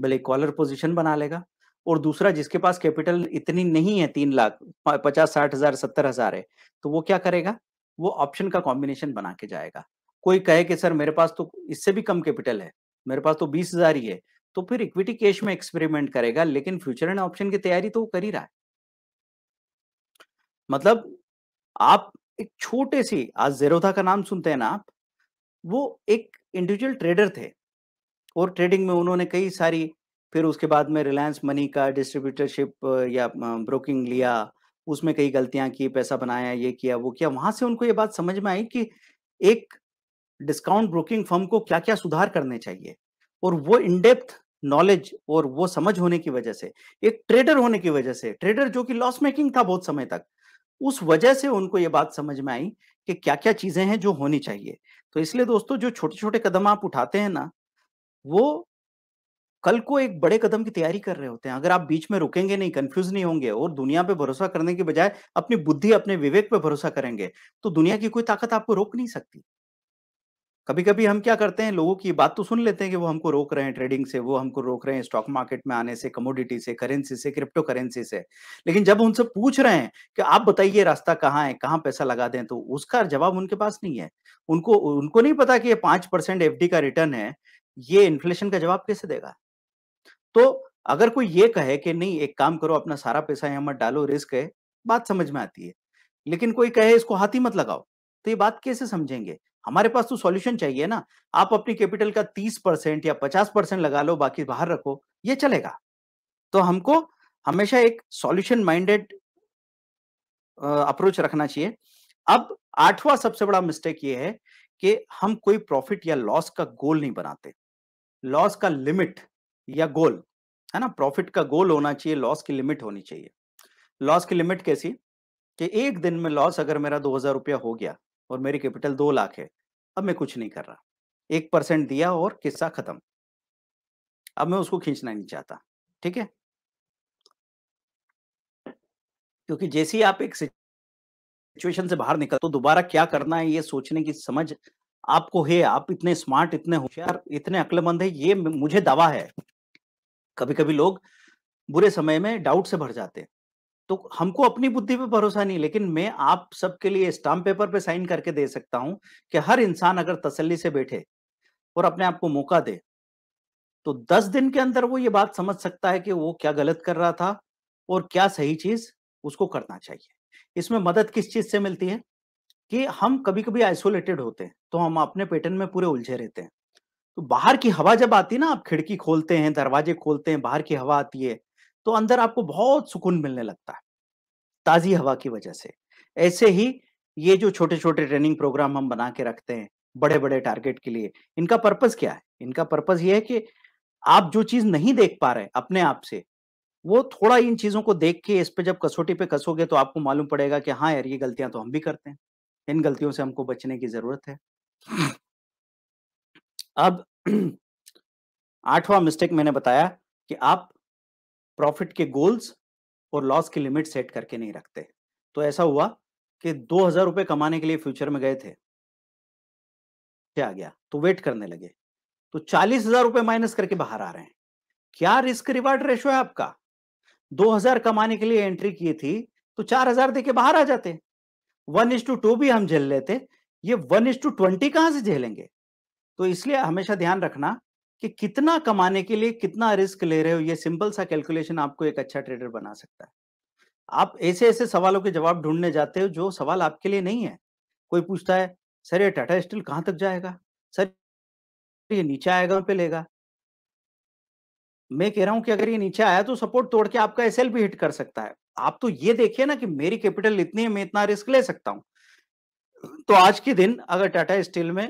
भले कॉलर पोजिशन बना लेगा और दूसरा जिसके पास कैपिटल इतनी नहीं है तीन लाख पचास साठ हजार सत्तर हजार है तो वो क्या करेगा वो ऑप्शन का कॉम्बिनेशन बना के जाएगा कोई कहे कि सर मेरे पास तो इससे भी कम कैपिटल है मेरे पास तो बीस हजार ही है तो फिर इक्विटी कैश में एक्सपेरिमेंट करेगा लेकिन फ्यूचर एंड ऑप्शन की तैयारी तो वो कर ही रहा है मतलब आप एक छोटे सी आज जेरोधा का नाम सुनते हैं ना आप वो एक इंडिविजुअल ट्रेडर थे और ट्रेडिंग में उन्होंने कई सारी फिर उसके बाद में रिलायंस मनी का डिस्ट्रीब्यूटरशिप या ब्रोकिंग लिया उसमें कई गलतियां की पैसा बनाया ये किया वो किया वहां से उनको ये बात समझ में आई कि एक डिस्काउंट ब्रोकिंग फर्म को क्या क्या सुधार करने चाहिए और वो इनडेप्थ नॉलेज और वो समझ होने की वजह से एक ट्रेडर होने की वजह से ट्रेडर जो कि लॉस मेकिंग था बहुत समय तक उस वजह से उनको ये बात समझ में आई कि क्या क्या चीजें हैं जो होनी चाहिए तो इसलिए दोस्तों जो छोटे छोटे कदम आप उठाते हैं ना वो कल को एक बड़े कदम की तैयारी कर रहे होते हैं अगर आप बीच में रुकेंगे नहीं कंफ्यूज नहीं होंगे और दुनिया पे भरोसा करने के बजाय अपनी बुद्धि अपने विवेक पे भरोसा करेंगे तो दुनिया की कोई ताकत आपको रोक नहीं सकती कभी कभी हम क्या करते हैं लोगों की बात तो सुन लेते हैं कि वो हमको रोक रहे हैं ट्रेडिंग से वो हमको रोक रहे हैं स्टॉक मार्केट में आने से कमोडिटी से करेंसी से क्रिप्टो करेंसी से लेकिन जब उनसे पूछ रहे हैं कि आप बताइए रास्ता कहाँ है कहाँ पैसा लगा दें तो उसका जवाब उनके पास नहीं है उनको उनको नहीं पता कि ये पांच परसेंट एफ का रिटर्न है ये इन्फ्लेशन का जवाब कैसे देगा तो अगर कोई ये कहे कि नहीं एक काम करो अपना सारा पैसा यहां मत डालो रिस्क है बात समझ में आती है लेकिन कोई कहे इसको हाथी मत लगाओ तो ये बात कैसे समझेंगे हमारे पास तो सॉल्यूशन चाहिए ना आप अपनी कैपिटल का 30 परसेंट या 50 परसेंट लगा लो बाकी बाहर रखो ये चलेगा तो हमको हमेशा एक सॉल्यूशन माइंडेड अप्रोच रखना चाहिए अब आठवां सबसे बड़ा मिस्टेक ये है कि हम कोई प्रॉफिट या लॉस का गोल नहीं बनाते लॉस का लिमिट या गोल है ना प्रॉफिट का गोल होना चाहिए लॉस की लिमिट होनी चाहिए लॉस की लिमिट कैसी कि एक दिन में लॉस अगर मेरा दो हजार रुपया हो गया और मेरी कैपिटल दो लाख है अब मैं कुछ नहीं कर रहा एक परसेंट दिया और किस्सा खत्म अब मैं उसको खींचना नहीं चाहता ठीक है क्योंकि जैसे ही आप एक सिचुएशन से बाहर निकल तो दोबारा क्या करना है ये सोचने की समझ आपको है आप इतने स्मार्ट इतने होशियार इतने अक्लमंद है ये मुझे दवा है कभी कभी लोग बुरे समय में डाउट से भर जाते हैं तो हमको अपनी बुद्धि पे भरोसा नहीं लेकिन मैं आप सबके लिए स्टाम्प पेपर पे साइन करके दे सकता हूं कि हर इंसान अगर तसल्ली से बैठे और अपने आप को मौका दे तो दस दिन के अंदर वो ये बात समझ सकता है कि वो क्या गलत कर रहा था और क्या सही चीज उसको करना चाहिए इसमें मदद किस चीज से मिलती है कि हम कभी कभी आइसोलेटेड होते हैं तो हम अपने पैटर्न में पूरे उलझे रहते हैं तो बाहर की हवा जब आती है ना आप खिड़की खोलते हैं दरवाजे खोलते हैं बाहर की हवा आती है तो अंदर आपको बहुत सुकून मिलने लगता है ताजी हवा की वजह से ऐसे ही ये जो छोटे छोटे ट्रेनिंग प्रोग्राम हम बना के रखते हैं बड़े बड़े टारगेट के लिए इनका पर्पज क्या है इनका पर्पज ये है कि आप जो चीज नहीं देख पा रहे अपने आप से वो थोड़ा इन चीजों को देख के इस पे जब कसौटी पे कसोगे तो आपको मालूम पड़ेगा कि हाँ यार ये गलतियां तो हम भी करते हैं इन गलतियों से हमको बचने की जरूरत है अब आठवां मिस्टेक मैंने बताया कि आप प्रॉफिट के गोल्स और लॉस की लिमिट सेट करके नहीं रखते तो ऐसा हुआ कि दो हजार रुपए कमाने के लिए फ्यूचर में गए थे क्या गया तो वेट करने लगे तो चालीस हजार रुपए माइनस करके बाहर आ रहे हैं क्या रिस्क रिवार्ड रेशो है आपका दो हजार कमाने के लिए एंट्री की थी तो चार हजार देके बाहर आ जाते वन इज टू टू भी हम झेल लेते ये वन इज टू ट्वेंटी कहां से झेलेंगे तो इसलिए हमेशा ध्यान रखना कि कितना कमाने के लिए कितना रिस्क ले रहे हो ये सिंपल सा कैलकुलेशन आपको एक अच्छा ट्रेडर बना सकता है आप ऐसे ऐसे सवालों के जवाब ढूंढने जाते हो जो सवाल आपके लिए नहीं है कोई पूछता है सर ये टाटा स्टील कहां तक जाएगा सर ये नीचे आएगा पे लेगा मैं कह रहा हूं कि अगर ये नीचे आया तो सपोर्ट तोड़ के आपका एस भी हिट कर सकता है आप तो ये देखिए ना कि मेरी कैपिटल इतनी है मैं इतना रिस्क ले सकता हूं तो आज के दिन अगर टाटा स्टील में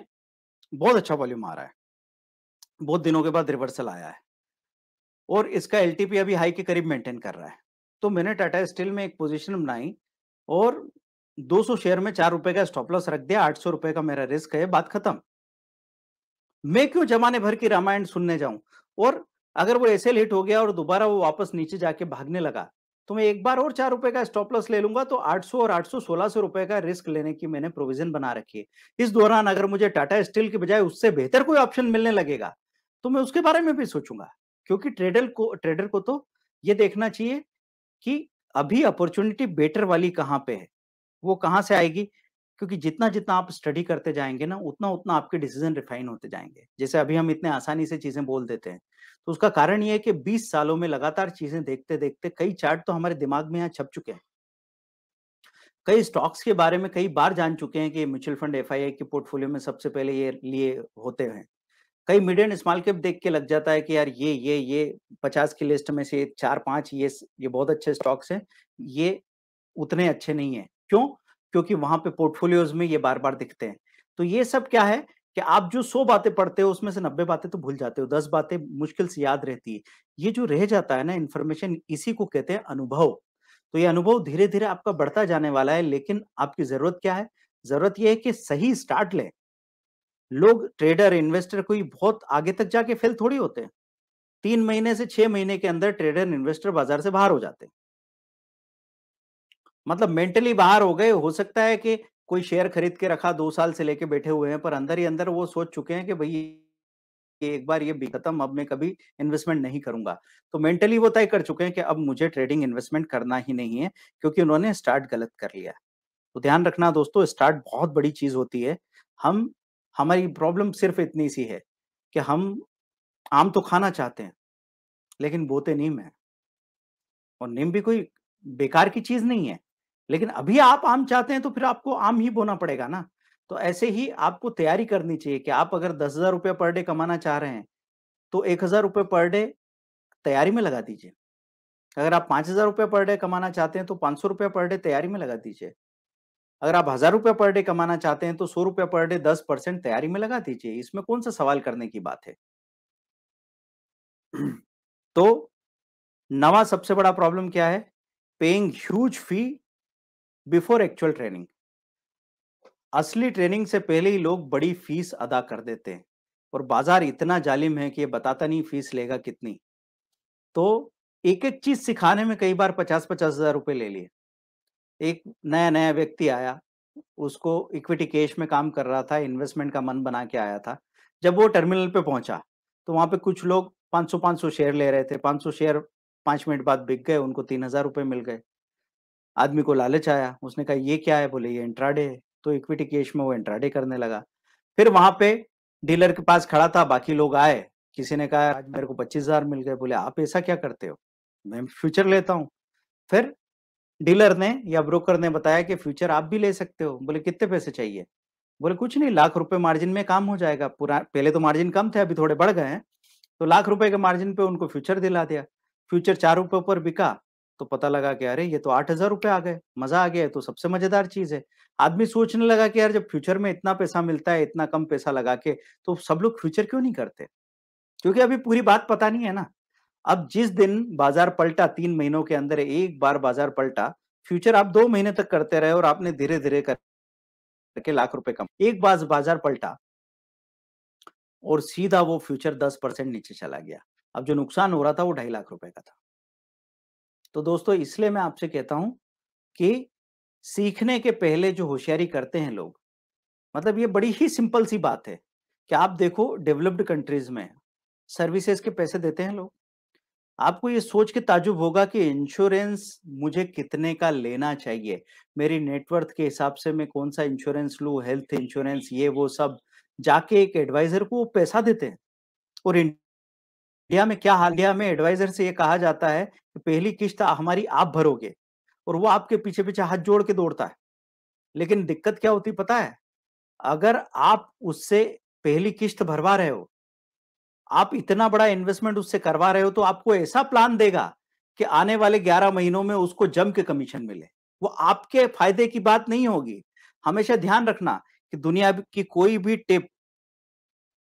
बहुत अच्छा वॉल्यूम आ रहा है बहुत दिनों के बाद रिवर्सल आया है और इसका एल अभी हाई के करीब मेंटेन कर रहा है तो मैंने टाटा स्टील में एक पोजीशन बनाई और 200 शेयर में चार रुपए का स्टॉप लॉस रख दिया आठ सौ रुपए का मेरा रिस्क है बात खत्म मैं क्यों जमाने भर की रामायण सुनने जाऊं और अगर वो ऐसे लेट हो गया और दोबारा वो वापस नीचे जाके भागने लगा तो मैं एक बार और चार रुपए का स्टॉप लॉस ले लूंगा तो 800 और 800 1600 रुपए का रिस्क लेने की मैंने प्रोविजन बना रखी है इस दौरान अगर मुझे टाटा स्टील के बजाय उससे बेहतर कोई ऑप्शन मिलने लगेगा तो मैं उसके बारे में भी सोचूंगा क्योंकि ट्रेडर को ट्रेडर को तो ये देखना चाहिए कि अभी अपॉर्चुनिटी बेटर वाली कहाँ पे है वो कहाँ से आएगी क्योंकि जितना जितना आप स्टडी करते जाएंगे ना उतना उतना आपके डिसीजन रिफाइन होते जाएंगे जैसे अभी हम इतने आसानी से चीजें बोल देते हैं तो उसका कारण ये है कि बीस सालों में लगातार चीजें देखते देखते कई चार्ट तो हमारे दिमाग में यहाँ छप चुके हैं कई स्टॉक्स के बारे में कई बार जान चुके हैं कि म्यूचुअल फंड एफ के पोर्टफोलियो में सबसे पहले ये लिए होते हैं कई मिड एंड स्मॉल कैप देख के लग जाता है कि यार ये ये ये पचास की लिस्ट में से चार पांच ये ये बहुत अच्छे स्टॉक्स हैं ये उतने अच्छे नहीं है क्यों क्योंकि वहां पे पोर्टफोलियोज में ये बार बार दिखते हैं तो ये सब क्या है कि आप जो सौ बातें पढ़ते हो उसमें से नब्बे बातें तो भूल जाते हो दस बातें मुश्किल से याद रहती है ये जो रह जाता है ना इन्फॉर्मेशन इसी को कहते हैं अनुभव तो ये अनुभव धीरे धीरे आपका बढ़ता जाने वाला है लेकिन आपकी जरूरत क्या है जरूरत यह है कि सही स्टार्ट लें लोग ट्रेडर इन्वेस्टर कोई बहुत आगे तक जाके फेल थोड़ी होते हैं तीन महीने से छह महीने के अंदर ट्रेडर इन्वेस्टर बाजार से बाहर हो जाते हैं मतलब मेंटली बाहर हो गए हो सकता है कि कोई शेयर खरीद के रखा दो साल से लेके बैठे हुए हैं पर अंदर ही अंदर वो सोच चुके हैं कि भाई कि एक बार ये भी खत्म अब मैं कभी इन्वेस्टमेंट नहीं करूंगा तो मेंटली वो तय कर चुके हैं कि अब मुझे ट्रेडिंग इन्वेस्टमेंट करना ही नहीं है क्योंकि उन्होंने स्टार्ट गलत कर लिया तो ध्यान रखना दोस्तों स्टार्ट बहुत बड़ी चीज होती है हम हमारी प्रॉब्लम सिर्फ इतनी सी है कि हम आम तो खाना चाहते हैं लेकिन बोते नीम है और नीम भी कोई बेकार की चीज नहीं है लेकिन अभी आप आम चाहते हैं तो फिर आपको आम ही बोना पड़ेगा ना तो ऐसे ही आपको तैयारी करनी चाहिए कि आप अगर दस हजार रुपये पर डे कमाना चाह रहे हैं तो एक हजार रुपये पर डे तैयारी में लगा दीजिए अगर आप पांच हजार रुपये पर डे कमाना चाहते हैं तो पांच सौ रुपये पर डे तैयारी में लगा दीजिए अगर आप हजार रुपये पर डे कमाना चाहते हैं तो सौ रुपये पर डे दस परसेंट तैयारी में लगा दीजिए इसमें कौन सा सवाल करने की बात है [clears throat] तो नवा सबसे बड़ा प्रॉब्लम क्या है paying huge fee before actual training असली ट्रेनिंग से पहले ही लोग बड़ी फीस अदा कर देते हैं और बाजार इतना जालिम है कि ये बताता नहीं फीस लेगा कितनी तो एक एक चीज सिखाने में कई बार पचास पचास हजार रुपये ले लिए एक नया नया व्यक्ति आया उसको इक्विटी कैश में काम कर रहा था इन्वेस्टमेंट का मन बना के आया था जब वो टर्मिनल पे पहुंचा तो वहां पे कुछ लोग 500 500 शेयर ले रहे थे 500 शेयर पांच मिनट बाद बिक गए उनको तीन हजार रुपये मिल गए आदमी को लालच आया उसने कहा ये क्या है बोले ये इंट्राडे है तो इक्विटी केश में वो इंट्राडे करने लगा फिर वहां पे डीलर के पास खड़ा था बाकी लोग आए किसी ने कहा आज मेरे को पच्चीस हजार मिल गए बोले आप ऐसा क्या करते हो मैं फ्यूचर लेता हूँ फिर डीलर ने या ब्रोकर ने बताया कि फ्यूचर आप भी ले सकते हो बोले कितने पैसे चाहिए बोले कुछ नहीं लाख रुपए मार्जिन में काम हो जाएगा पूरा पहले तो मार्जिन कम थे अभी थोड़े बढ़ गए हैं तो लाख रुपए के मार्जिन पे उनको फ्यूचर दिला दिया फ्यूचर चार रुपए पर बिका तो पता लगा कि अरे ये तो आठ हजार रुपये आ गए मजा आ गया तो सबसे मजेदार चीज है आदमी सोचने लगा कि यार जब फ्यूचर में इतना पैसा मिलता है इतना कम पैसा लगा के तो सब लोग फ्यूचर क्यों नहीं करते क्योंकि अभी पूरी बात पता नहीं है ना अब जिस दिन बाजार पलटा तीन महीनों के अंदर एक बार बाजार पलटा फ्यूचर आप दो महीने तक करते रहे और आपने धीरे धीरे करके लाख रुपए कम एक बार बाजार पलटा और सीधा वो फ्यूचर दस परसेंट नीचे चला गया अब जो नुकसान हो रहा था वो ढाई लाख रुपए का था तो दोस्तों इसलिए मैं आपसे कहता हूं कि सीखने के पहले जो होशियारी करते हैं लोग मतलब ये बड़ी ही सिंपल सी बात है कि आप देखो डेवलप्ड कंट्रीज में सर्विसेज के पैसे देते हैं लोग आपको ये सोच के ताजुब होगा कि इंश्योरेंस मुझे कितने का लेना चाहिए मेरी नेटवर्थ के हिसाब से मैं कौन सा इंश्योरेंस लू हेल्थ इंश्योरेंस ये वो सब जाके एक एडवाइजर को वो पैसा देते हैं और हालिया में क्या हालिया में एडवाइजर से ये कहा जाता है कि पहली किस्त हमारी आप भरोगे और वो आपके पीछे पीछे हाथ जोड़ के दौड़ता है लेकिन दिक्कत क्या होती पता है अगर आप उससे पहली किस्त भरवा रहे हो आप इतना बड़ा इन्वेस्टमेंट उससे करवा रहे हो तो आपको ऐसा प्लान देगा कि आने वाले 11 महीनों में उसको जम के कमीशन मिले वो आपके फायदे की बात नहीं होगी हमेशा ध्यान रखना कि दुनिया की कोई भी टिप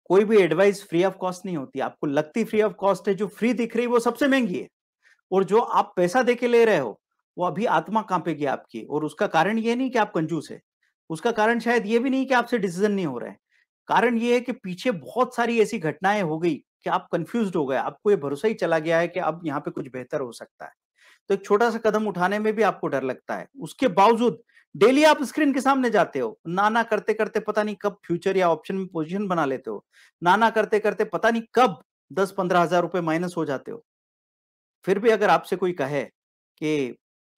कोई भी एडवाइस फ्री ऑफ कॉस्ट नहीं होती आपको लगती फ्री ऑफ कॉस्ट है जो फ्री दिख रही है वो सबसे महंगी है और जो आप पैसा दे ले रहे हो वो अभी आत्मा कांपेगी आपकी और उसका कारण ये नहीं कि आप कंजूस है उसका कारण शायद ये भी नहीं कि आपसे डिसीजन नहीं हो रहा है कारण ये है कि पीछे बहुत सारी ऐसी घटनाएं हो गई कि आप कंफ्यूज हो गए आपको ये भरोसा ही चला गया है कि अब यहाँ पे कुछ बेहतर हो सकता है तो एक छोटा सा कदम उठाने में भी आपको डर लगता है उसके बावजूद डेली आप स्क्रीन के सामने जाते हो नाना करते करते पता नहीं कब फ्यूचर या ऑप्शन में पोजीशन बना लेते हो नाना करते करते पता नहीं कब दस पंद्रह हजार रुपए माइनस हो जाते हो फिर भी अगर आपसे कोई कहे कि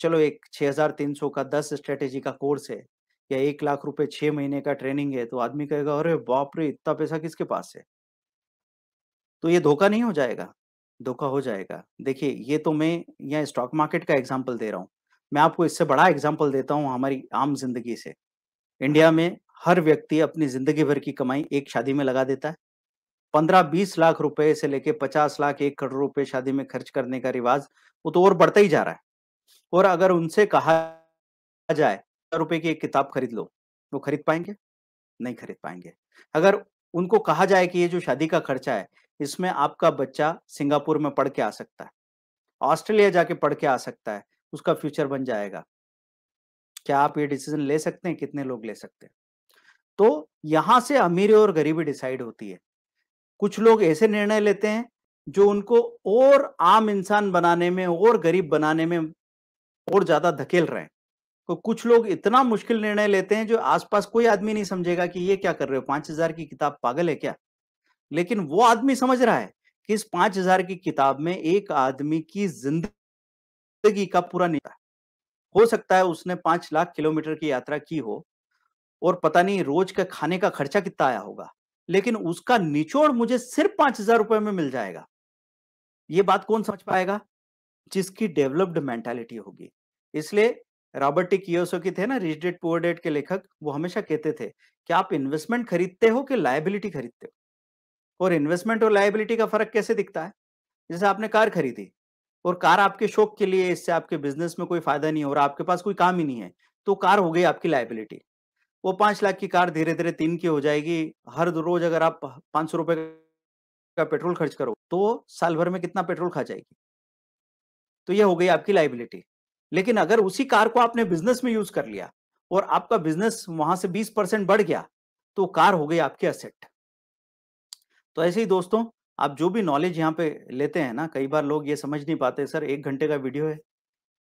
चलो एक छह हजार तीन सौ का दस स्ट्रेटेजी का कोर्स है या एक लाख रुपए छह महीने का ट्रेनिंग है तो आदमी कहेगा अरे बाप रे इतना पैसा किसके पास है तो ये धोखा नहीं हो जाएगा धोखा हो जाएगा देखिए ये तो मैं यहाँ स्टॉक मार्केट का एग्जाम्पल दे रहा हूँ मैं आपको इससे बड़ा एग्जाम्पल देता हूँ हमारी आम जिंदगी से इंडिया में हर व्यक्ति अपनी जिंदगी भर की कमाई एक शादी में लगा देता है पंद्रह बीस लाख रुपए से लेके पचास लाख एक करोड़ रुपए शादी में खर्च करने का रिवाज वो तो और बढ़ता ही जा रहा है और अगर उनसे कहा जाए रुपए की एक किताब खरीद लो वो खरीद पाएंगे नहीं खरीद पाएंगे अगर उनको कहा जाए कि ये जो शादी का खर्चा है इसमें आपका बच्चा सिंगापुर में पढ़ के आ सकता है ऑस्ट्रेलिया जाके पढ़ के आ सकता है उसका फ्यूचर बन जाएगा क्या आप ये डिसीजन ले सकते हैं कितने लोग ले सकते हैं तो यहां से अमीरी और गरीबी डिसाइड होती है कुछ लोग ऐसे निर्णय लेते हैं जो उनको और आम इंसान बनाने में और गरीब बनाने में और ज्यादा धकेल रहे हैं तो कुछ लोग इतना मुश्किल निर्णय लेते हैं जो आसपास कोई आदमी नहीं समझेगा कि ये क्या कर रहे हो पांच हजार की किताब पागल है क्या लेकिन वो आदमी समझ रहा है कि इस पांच हजार की किताब में एक आदमी की जिंदगी जिंदगी का पूरा नेता हो सकता है उसने पांच लाख किलोमीटर की यात्रा की हो और पता नहीं रोज का खाने का खर्चा कितना आया होगा लेकिन उसका निचोड़ मुझे सिर्फ पांच हजार रुपए में मिल जाएगा ये बात कौन समझ पाएगा जिसकी डेवलप्ड मेंटालिटी होगी इसलिए रॉबर्ट टी की थे ना रिच डेट पुअर डेट के लेखक वो हमेशा कहते थे कि आप इन्वेस्टमेंट खरीदते हो कि लाइबिलिटी खरीदते हो और इन्वेस्टमेंट और लाइबिलिटी का फर्क कैसे दिखता है जैसे आपने कार खरीदी और कार आपके शौक के लिए इससे आपके बिजनेस में कोई फायदा नहीं हो रहा आपके पास कोई काम ही नहीं है तो कार हो गई आपकी लाइबिलिटी वो पांच लाख की कार धीरे धीरे तीन की हो जाएगी हर रोज अगर आप पांच सौ रुपए का पेट्रोल खर्च करो तो साल भर में कितना पेट्रोल खा जाएगी तो यह हो गई आपकी लाइबिलिटी लेकिन अगर उसी कार को आपने बिजनेस में यूज कर लिया और आपका बिजनेस वहां से बीस परसेंट बढ़ गया तो कार हो गई आपकी असेट तो ऐसे ही दोस्तों आप जो भी नॉलेज यहाँ पे लेते हैं ना कई बार लोग ये समझ नहीं पाते सर एक घंटे का वीडियो है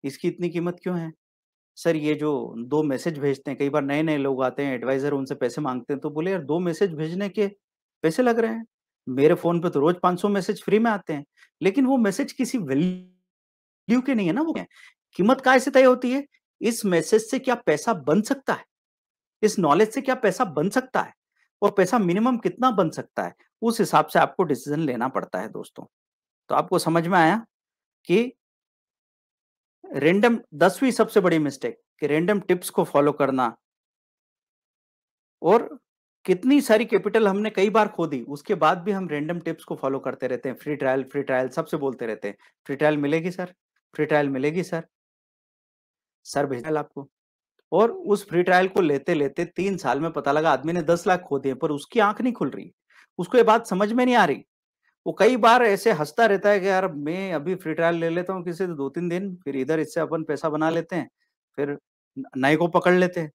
इसकी इतनी कीमत क्यों है सर ये जो दो मैसेज भेजते हैं कई बार नए नए लोग आते हैं एडवाइजर उनसे पैसे मांगते हैं तो बोले यार दो मैसेज भेजने के पैसे लग रहे हैं मेरे फोन पे तो रोज 500 मैसेज फ्री में आते हैं लेकिन वो मैसेज किसी वैल्यू के नहीं है ना वो कीमत काय से तय होती है इस मैसेज से क्या पैसा बन सकता है इस नॉलेज से क्या पैसा बन सकता है और पैसा मिनिमम कितना बन सकता है उस हिसाब से आपको डिसीजन लेना पड़ता है दोस्तों तो आपको समझ में आया कि रेंडम दसवीं सबसे बड़ी मिस्टेक कि रेंडम टिप्स को फॉलो करना और कितनी सारी कैपिटल हमने कई बार खो दी उसके बाद भी हम रेंडम टिप्स को फॉलो करते रहते हैं फ्री ट्रायल फ्री ट्रायल सबसे बोलते रहते हैं फ्री ट्रायल मिलेगी सर फ्री ट्रायल मिलेगी सर सर भेजा आपको और उस फ्री ट्रायल को लेते लेते तीन साल में पता लगा आदमी ने दस लाख खो दिए पर उसकी आंख नहीं खुल रही उसको ये बात समझ में नहीं आ रही वो कई बार ऐसे हंसता रहता है कि यार मैं अभी फ्री ट्रायल ले लेता हूँ किसी दो तीन दिन फिर इधर इससे अपन पैसा बना लेते हैं फिर नए को पकड़ लेते हैं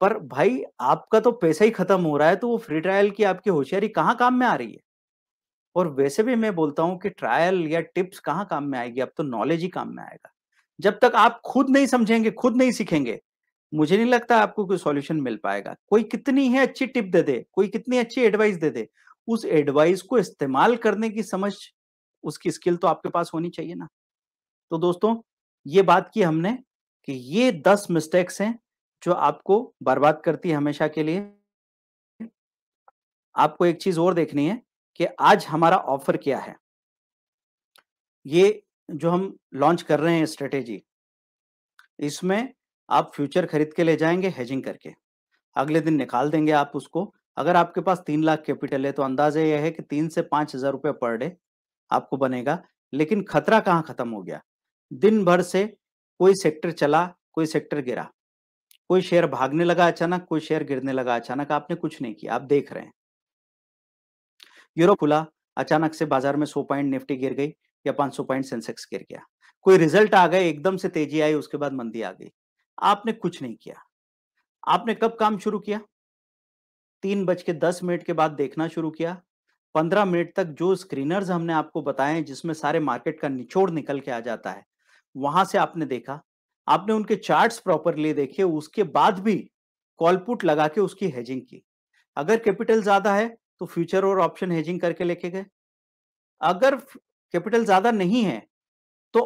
पर भाई आपका तो पैसा ही खत्म हो रहा है तो वो फ्री ट्रायल की आपकी होशियारी कहाँ काम में आ रही है और वैसे भी मैं बोलता हूँ कि ट्रायल या टिप्स कहाँ काम में आएगी अब तो नॉलेज ही काम में आएगा जब तक आप खुद नहीं समझेंगे खुद नहीं सीखेंगे मुझे नहीं लगता आपको कोई सॉल्यूशन मिल पाएगा कोई कितनी है अच्छी टिप दे दे कोई कितनी अच्छी एडवाइस दे दे उस एडवाइस को इस्तेमाल करने की समझ उसकी स्किल तो आपके पास होनी चाहिए ना तो दोस्तों ये बात की हमने कि ये दस मिस्टेक्स हैं जो आपको बर्बाद करती है हमेशा के लिए आपको एक चीज और देखनी है कि आज हमारा ऑफर क्या है ये जो हम लॉन्च कर रहे हैं स्ट्रेटेजी इसमें आप फ्यूचर खरीद के ले जाएंगे हेजिंग करके अगले दिन निकाल देंगे आप उसको अगर आपके पास तीन लाख कैपिटल है तो अंदाजा यह है कि तीन से पांच हजार रुपये पर डे आपको बनेगा लेकिन खतरा कहाँ खत्म हो गया दिन भर से कोई सेक्टर चला कोई सेक्टर गिरा कोई शेयर भागने लगा अचानक कोई शेयर गिरने लगा अचानक आपने कुछ नहीं किया आप देख रहे हैं यूरोप खुला अचानक से बाजार में सो पॉइंट निफ्टी गिर गई या 500 पॉइंट सेंसेक्स गिर गया कोई रिजल्ट आ गए एकदम से तेजी आई उसके बाद मंदी आ गई आपने कुछ नहीं किया आपने कब काम शुरू किया तीन बज के दस मिनट के बाद देखना शुरू किया पंद्रह मिनट तक जो स्क्रीनर्स हमने आपको बताए जिसमें सारे मार्केट का निचोड़ निकल के आ जाता है वहां से आपने देखा आपने उनके चार्ट्स प्रॉपरली देखे उसके बाद भी कॉलपुट लगा के उसकी हेजिंग की अगर कैपिटल ज्यादा है तो फ्यूचर और ऑप्शन हेजिंग करके लेके गए अगर कैपिटल ज्यादा नहीं है तो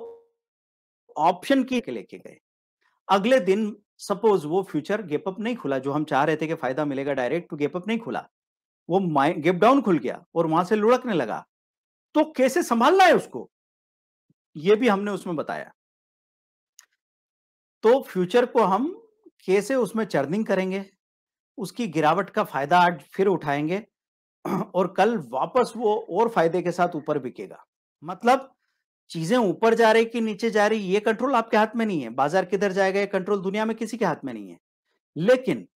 ऑप्शन की लेके गए अगले दिन सपोज वो फ्यूचर गेप अप नहीं खुला जो हम चाह रहे थे कि फायदा मिलेगा डायरेक्ट तो गेप अप नहीं खुला वो गेप डाउन खुल गया और वहां से लुढ़कने लगा तो कैसे संभालना है उसको ये भी हमने उसमें बताया तो फ्यूचर को हम कैसे उसमें चर्निंग करेंगे उसकी गिरावट का फायदा आज फिर उठाएंगे और कल वापस वो और फायदे के साथ ऊपर बिकेगा मतलब चीजें ऊपर जा रही कि नीचे जा रही ये कंट्रोल आपके हाथ में नहीं है बाजार किधर जाएगा ये कंट्रोल दुनिया में किसी के हाथ में नहीं है लेकिन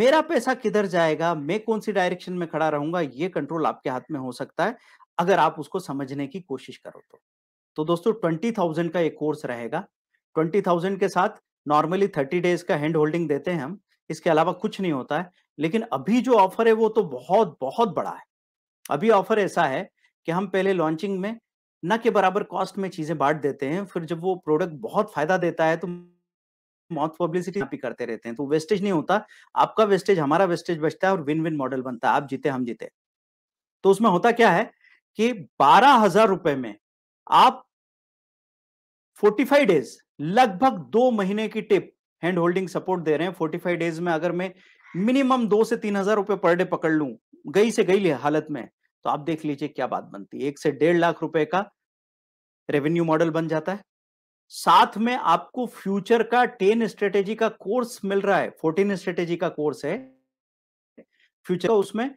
मेरा पैसा किधर जाएगा मैं कौन सी डायरेक्शन में खड़ा रहूंगा ये कंट्रोल आपके हाथ में हो सकता है अगर आप उसको समझने की कोशिश करो तो तो दोस्तों ट्वेंटी थाउजेंड का एक कोर्स रहेगा ट्वेंटी थाउजेंड के साथ नॉर्मली थर्टी डेज का हैंड होल्डिंग देते हैं हम इसके अलावा कुछ नहीं होता है लेकिन अभी जो ऑफर है वो तो बहुत बहुत बड़ा है अभी ऑफर ऐसा है कि हम पहले लॉन्चिंग में ना के बराबर कॉस्ट में चीजें बांट देते हैं फिर जब वो प्रोडक्ट बहुत फायदा देता है तो मॉथ पब्लिसिटी भी करते रहते हैं तो वेस्टेज नहीं होता आपका वेस्टेज हमारा वेस्टेज बचता है और विन विन मॉडल बनता है आप जीते हम जीते तो उसमें होता क्या है कि बारह हजार रुपए में आप फोर्टी फाइव डेज लगभग दो महीने की टिप हैंड होल्डिंग सपोर्ट दे रहे हैं फोर्टी फाइव डेज में अगर मैं मिनिमम दो से तीन हजार रुपए पर डे पकड़ लू गई से गई हालत में तो आप देख लीजिए क्या बात बनती है एक से डेढ़ लाख रुपए का रेवेन्यू मॉडल बन जाता है साथ में आपको फ्यूचर का टेन स्ट्रेटेजी का कोर्स मिल रहा है फोर्टीन स्ट्रेटेजी का कोर्स है फ्यूचर का उसमें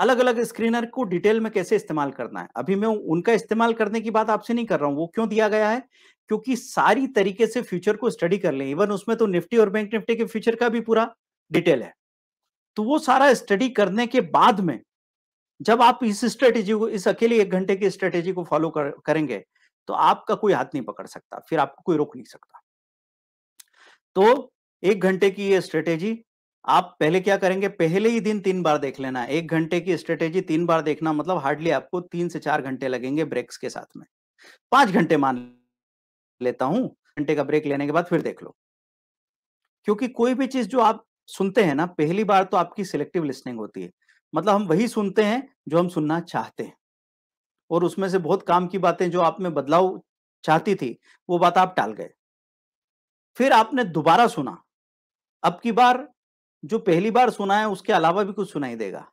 अलग अलग स्क्रीनर को डिटेल में कैसे इस्तेमाल करना है अभी मैं उनका इस्तेमाल करने की बात आपसे नहीं कर रहा हूं वो क्यों दिया गया है क्योंकि सारी तरीके से फ्यूचर को स्टडी कर लें इवन उसमें तो निफ्टी और बैंक निफ्टी के फ्यूचर का भी पूरा डिटेल है तो वो सारा स्टडी करने के बाद में जब आप इस स्ट्रेटेजी को इस अकेले एक घंटे की स्ट्रेटेजी को फॉलो कर, करेंगे तो आपका कोई हाथ नहीं पकड़ सकता फिर आपको कोई रोक नहीं सकता तो एक घंटे की ये स्ट्रेटेजी आप पहले क्या करेंगे पहले ही दिन तीन बार देख लेना एक घंटे की स्ट्रेटेजी तीन बार देखना मतलब हार्डली आपको तीन से चार घंटे लगेंगे ब्रेक्स के साथ में पांच घंटे मान लेता हूं घंटे का ब्रेक लेने के बाद फिर देख लो क्योंकि कोई भी चीज जो आप सुनते हैं ना पहली बार तो आपकी सिलेक्टिव लिस्निंग होती है मतलब हम वही सुनते हैं जो हम सुनना चाहते हैं और उसमें से बहुत काम की बातें जो आप में बदलाव चाहती थी वो बात आप टाल गए फिर आपने दोबारा सुना अब की बार जो पहली बार सुना है उसके अलावा भी कुछ सुनाई देगा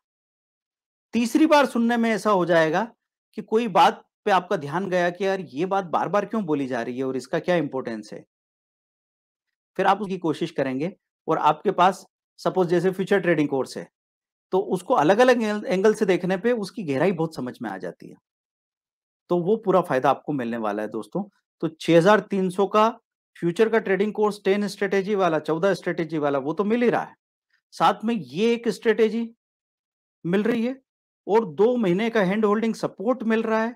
तीसरी बार सुनने में ऐसा हो जाएगा कि कोई बात पे आपका ध्यान गया कि यार ये बात बार बार क्यों बोली जा रही है और इसका क्या इंपोर्टेंस है फिर आप उसकी कोशिश करेंगे और आपके पास सपोज जैसे फ्यूचर ट्रेडिंग कोर्स है तो उसको अलग अलग एंगल से देखने पे उसकी गहराई बहुत समझ में आ जाती है तो वो पूरा फायदा आपको मिलने वाला है दोस्तों तो 6300 का फ्यूचर का ट्रेडिंग कोर्स 10 स्ट्रेटेजी वाला 14 स्ट्रेटेजी वाला वो तो मिल ही रहा है साथ में ये एक स्ट्रेटेजी मिल रही है और दो महीने का हैंड होल्डिंग सपोर्ट मिल रहा है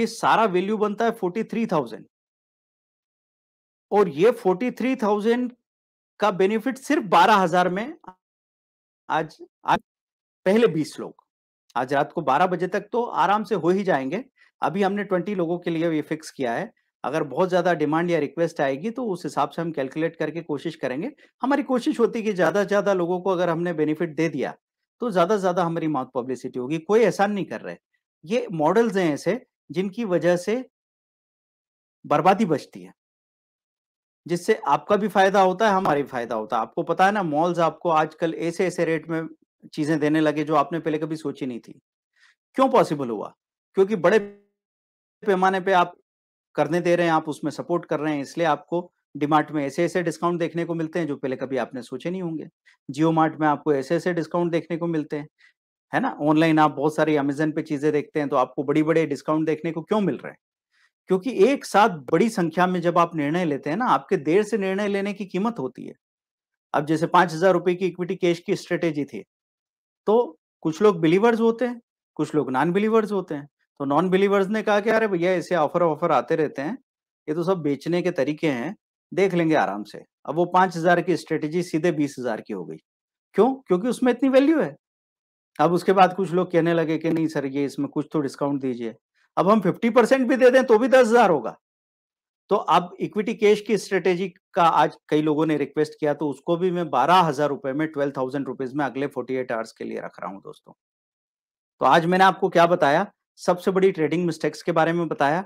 ये सारा वैल्यू बनता है फोर्टी और ये फोर्टी का बेनिफिट सिर्फ बारह में आज आज पहले बीस लोग आज रात को बारह बजे तक तो आराम से हो ही जाएंगे अभी हमने ट्वेंटी लोगों के लिए ये फिक्स किया है अगर बहुत ज्यादा डिमांड या रिक्वेस्ट आएगी तो उस हिसाब से हम कैलकुलेट करके कोशिश करेंगे हमारी कोशिश होती है कि ज्यादा से ज्यादा लोगों को अगर हमने बेनिफिट दे दिया तो ज्यादा से ज्यादा हमारी माउथ पब्लिसिटी होगी कोई एहसान नहीं कर रहे ये मॉडल्स हैं ऐसे जिनकी वजह से बर्बादी बचती है जिससे आपका भी फायदा होता है हमारा भी फायदा होता है आपको पता है ना मॉल्स आपको आजकल ऐसे ऐसे रेट में चीजें देने लगे जो आपने पहले कभी सोची नहीं थी क्यों पॉसिबल हुआ क्योंकि बड़े पैमाने पे आप करने दे रहे हैं आप उसमें सपोर्ट कर रहे हैं इसलिए आपको डीमार्ट में ऐसे ऐसे डिस्काउंट देखने को मिलते हैं जो पहले कभी आपने सोचे नहीं होंगे जियो मार्ट में आपको ऐसे ऐसे डिस्काउंट देखने को मिलते हैं है ना ऑनलाइन आप बहुत सारी अमेजन पे चीजें देखते हैं तो आपको बड़ी बड़े डिस्काउंट देखने को क्यों मिल रहे हैं क्योंकि एक साथ बड़ी संख्या में जब आप निर्णय लेते हैं ना आपके देर से निर्णय लेने की कीमत होती है अब जैसे पांच हजार रुपए की इक्विटी कैश की स्ट्रेटेजी थी तो कुछ लोग बिलीवर्स होते हैं कुछ लोग नॉन बिलीवर्स होते हैं तो नॉन बिलीवर्स ने कहा कि अरे भैया ऐसे ऑफर ऑफर आते रहते हैं ये तो सब बेचने के तरीके हैं देख लेंगे आराम से अब वो पांच हजार की स्ट्रेटेजी सीधे बीस हजार की हो गई क्यों क्योंकि उसमें इतनी वैल्यू है अब उसके बाद कुछ लोग कहने लगे कि नहीं सर ये इसमें कुछ तो डिस्काउंट दीजिए अब हम फिफ्टी परसेंट भी दे दें तो भी दस हजार होगा तो अब इक्विटी कैश की स्ट्रेटेजी का आज कई लोगों ने रिक्वेस्ट किया तो उसको भी मैं बारह हजार रुपए में ट्वेल्व थाउजेंड रुपीज में अगले फोर्टी एट आवर्स के लिए रख रहा हूं दोस्तों तो आज मैंने आपको क्या बताया सबसे बड़ी ट्रेडिंग मिस्टेक्स के बारे में बताया